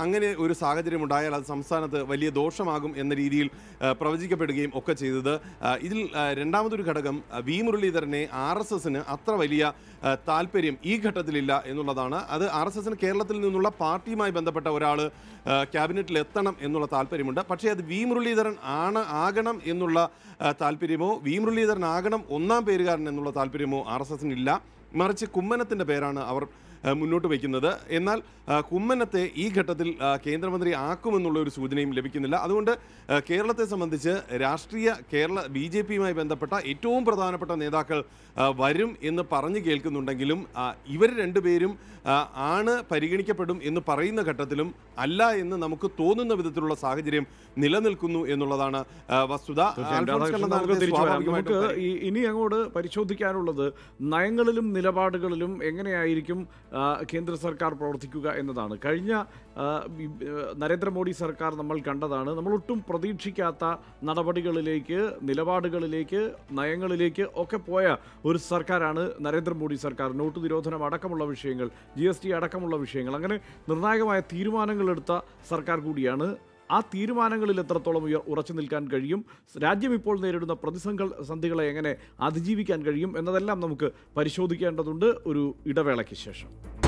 അങ്ങനെ ഒരു സാഹചര്യം ഉണ്ടായാൽ അത് സംസ്ഥാനത്ത് വലിയ ദോഷമാകും എന്ന രീതിയിൽ പ്രവചിക്കപ്പെടുകയും ഒക്കെ ചെയ്തത് ഇതിൽ രണ്ടാമതൊരു ഘടകം വി മുരളീധരനെ ആർ എസ് എസിന് അത്ര വലിയ താല്പര്യം ഈ ഘട്ടത്തിലില്ല എന്നുള്ളതാണ് അത് ആർ എസ് എസിന് കേരളത്തിൽ നിന്നുള്ള പാർട്ടിയുമായി ബന്ധപ്പെട്ട ഒരാൾ ക്യാബിനറ്റിൽ എത്തണം എന്നുള്ള താല്പര്യമുണ്ട് പക്ഷേ അത് വി മുരളീധരൻ ആണ് ആകണം എന്നുള്ള താല്പര്യമോ വി മുരളീധരൻ ആകണം ഒന്നാം പേരുകാരൻ എന്നുള്ള താല്പര്യമോ ആർ എസ് എസിനില്ല മറിച്ച് കുമ്മനത്തിൻ്റെ പേരാണ് അവർ മുന്നോട്ട് വയ്ക്കുന്നത് എന്നാൽ കുമ്മനത്തെ ഈ ഘട്ടത്തിൽ കേന്ദ്രമന്ത്രി ആക്കുമെന്നുള്ള ഒരു സൂചനയും ലഭിക്കുന്നില്ല അതുകൊണ്ട് കേരളത്തെ സംബന്ധിച്ച് രാഷ്ട്രീയ കേരള ബി ജെ പിയുമായി ബന്ധപ്പെട്ട ഏറ്റവും പ്രധാനപ്പെട്ട നേതാക്കൾ വരും എന്ന് പറഞ്ഞു കേൾക്കുന്നുണ്ടെങ്കിലും ഇവർ രണ്ടുപേരും ആണ് പരിഗണിക്കപ്പെടും എന്ന് പറയുന്ന ഘട്ടത്തിലും അല്ല എന്ന് നമുക്ക് തോന്നുന്ന വിധത്തിലുള്ള സാഹചര്യം നിലനിൽക്കുന്നു എന്നുള്ളതാണ് വസ്തുത നമുക്ക് ഇനി അങ്ങോട്ട് പരിശോധിക്കാനുള്ളത് നയങ്ങളിലും നിലപാടുകളിലും എങ്ങനെയായിരിക്കും കേന്ദ്ര സർക്കാർ പ്രവർത്തിക്കുക എന്നതാണ് കഴിഞ്ഞ നരേന്ദ്രമോദി സർക്കാർ നമ്മൾ കണ്ടതാണ് നമ്മൾ ഒട്ടും പ്രതീക്ഷിക്കാത്ത നടപടികളിലേക്ക് നിലപാടുകളിലേക്ക് നയങ്ങളിലേക്ക് ഒക്കെ പോയ ഒരു സർക്കാരാണ് നരേന്ദ്രമോദി സർക്കാർ നോട്ട് നിരോധനം അടക്കമുള്ള വിഷയങ്ങൾ ജി എസ് ടി അടക്കമുള്ള വിഷയങ്ങൾ അങ്ങനെ നിർണായകമായ തീരുമാനങ്ങളെടുത്ത സർക്കാർ കൂടിയാണ് ആ തീരുമാനങ്ങളിൽ എത്രത്തോളം ഉയർ ഉറച്ചു നിൽക്കാൻ കഴിയും രാജ്യം ഇപ്പോൾ നേരിടുന്ന പ്രതിസന്ധി സന്ധികളെ എങ്ങനെ അതിജീവിക്കാൻ കഴിയും എന്നതെല്ലാം നമുക്ക് പരിശോധിക്കേണ്ടതുണ്ട് ഒരു ഇടവേളയ്ക്ക് ശേഷം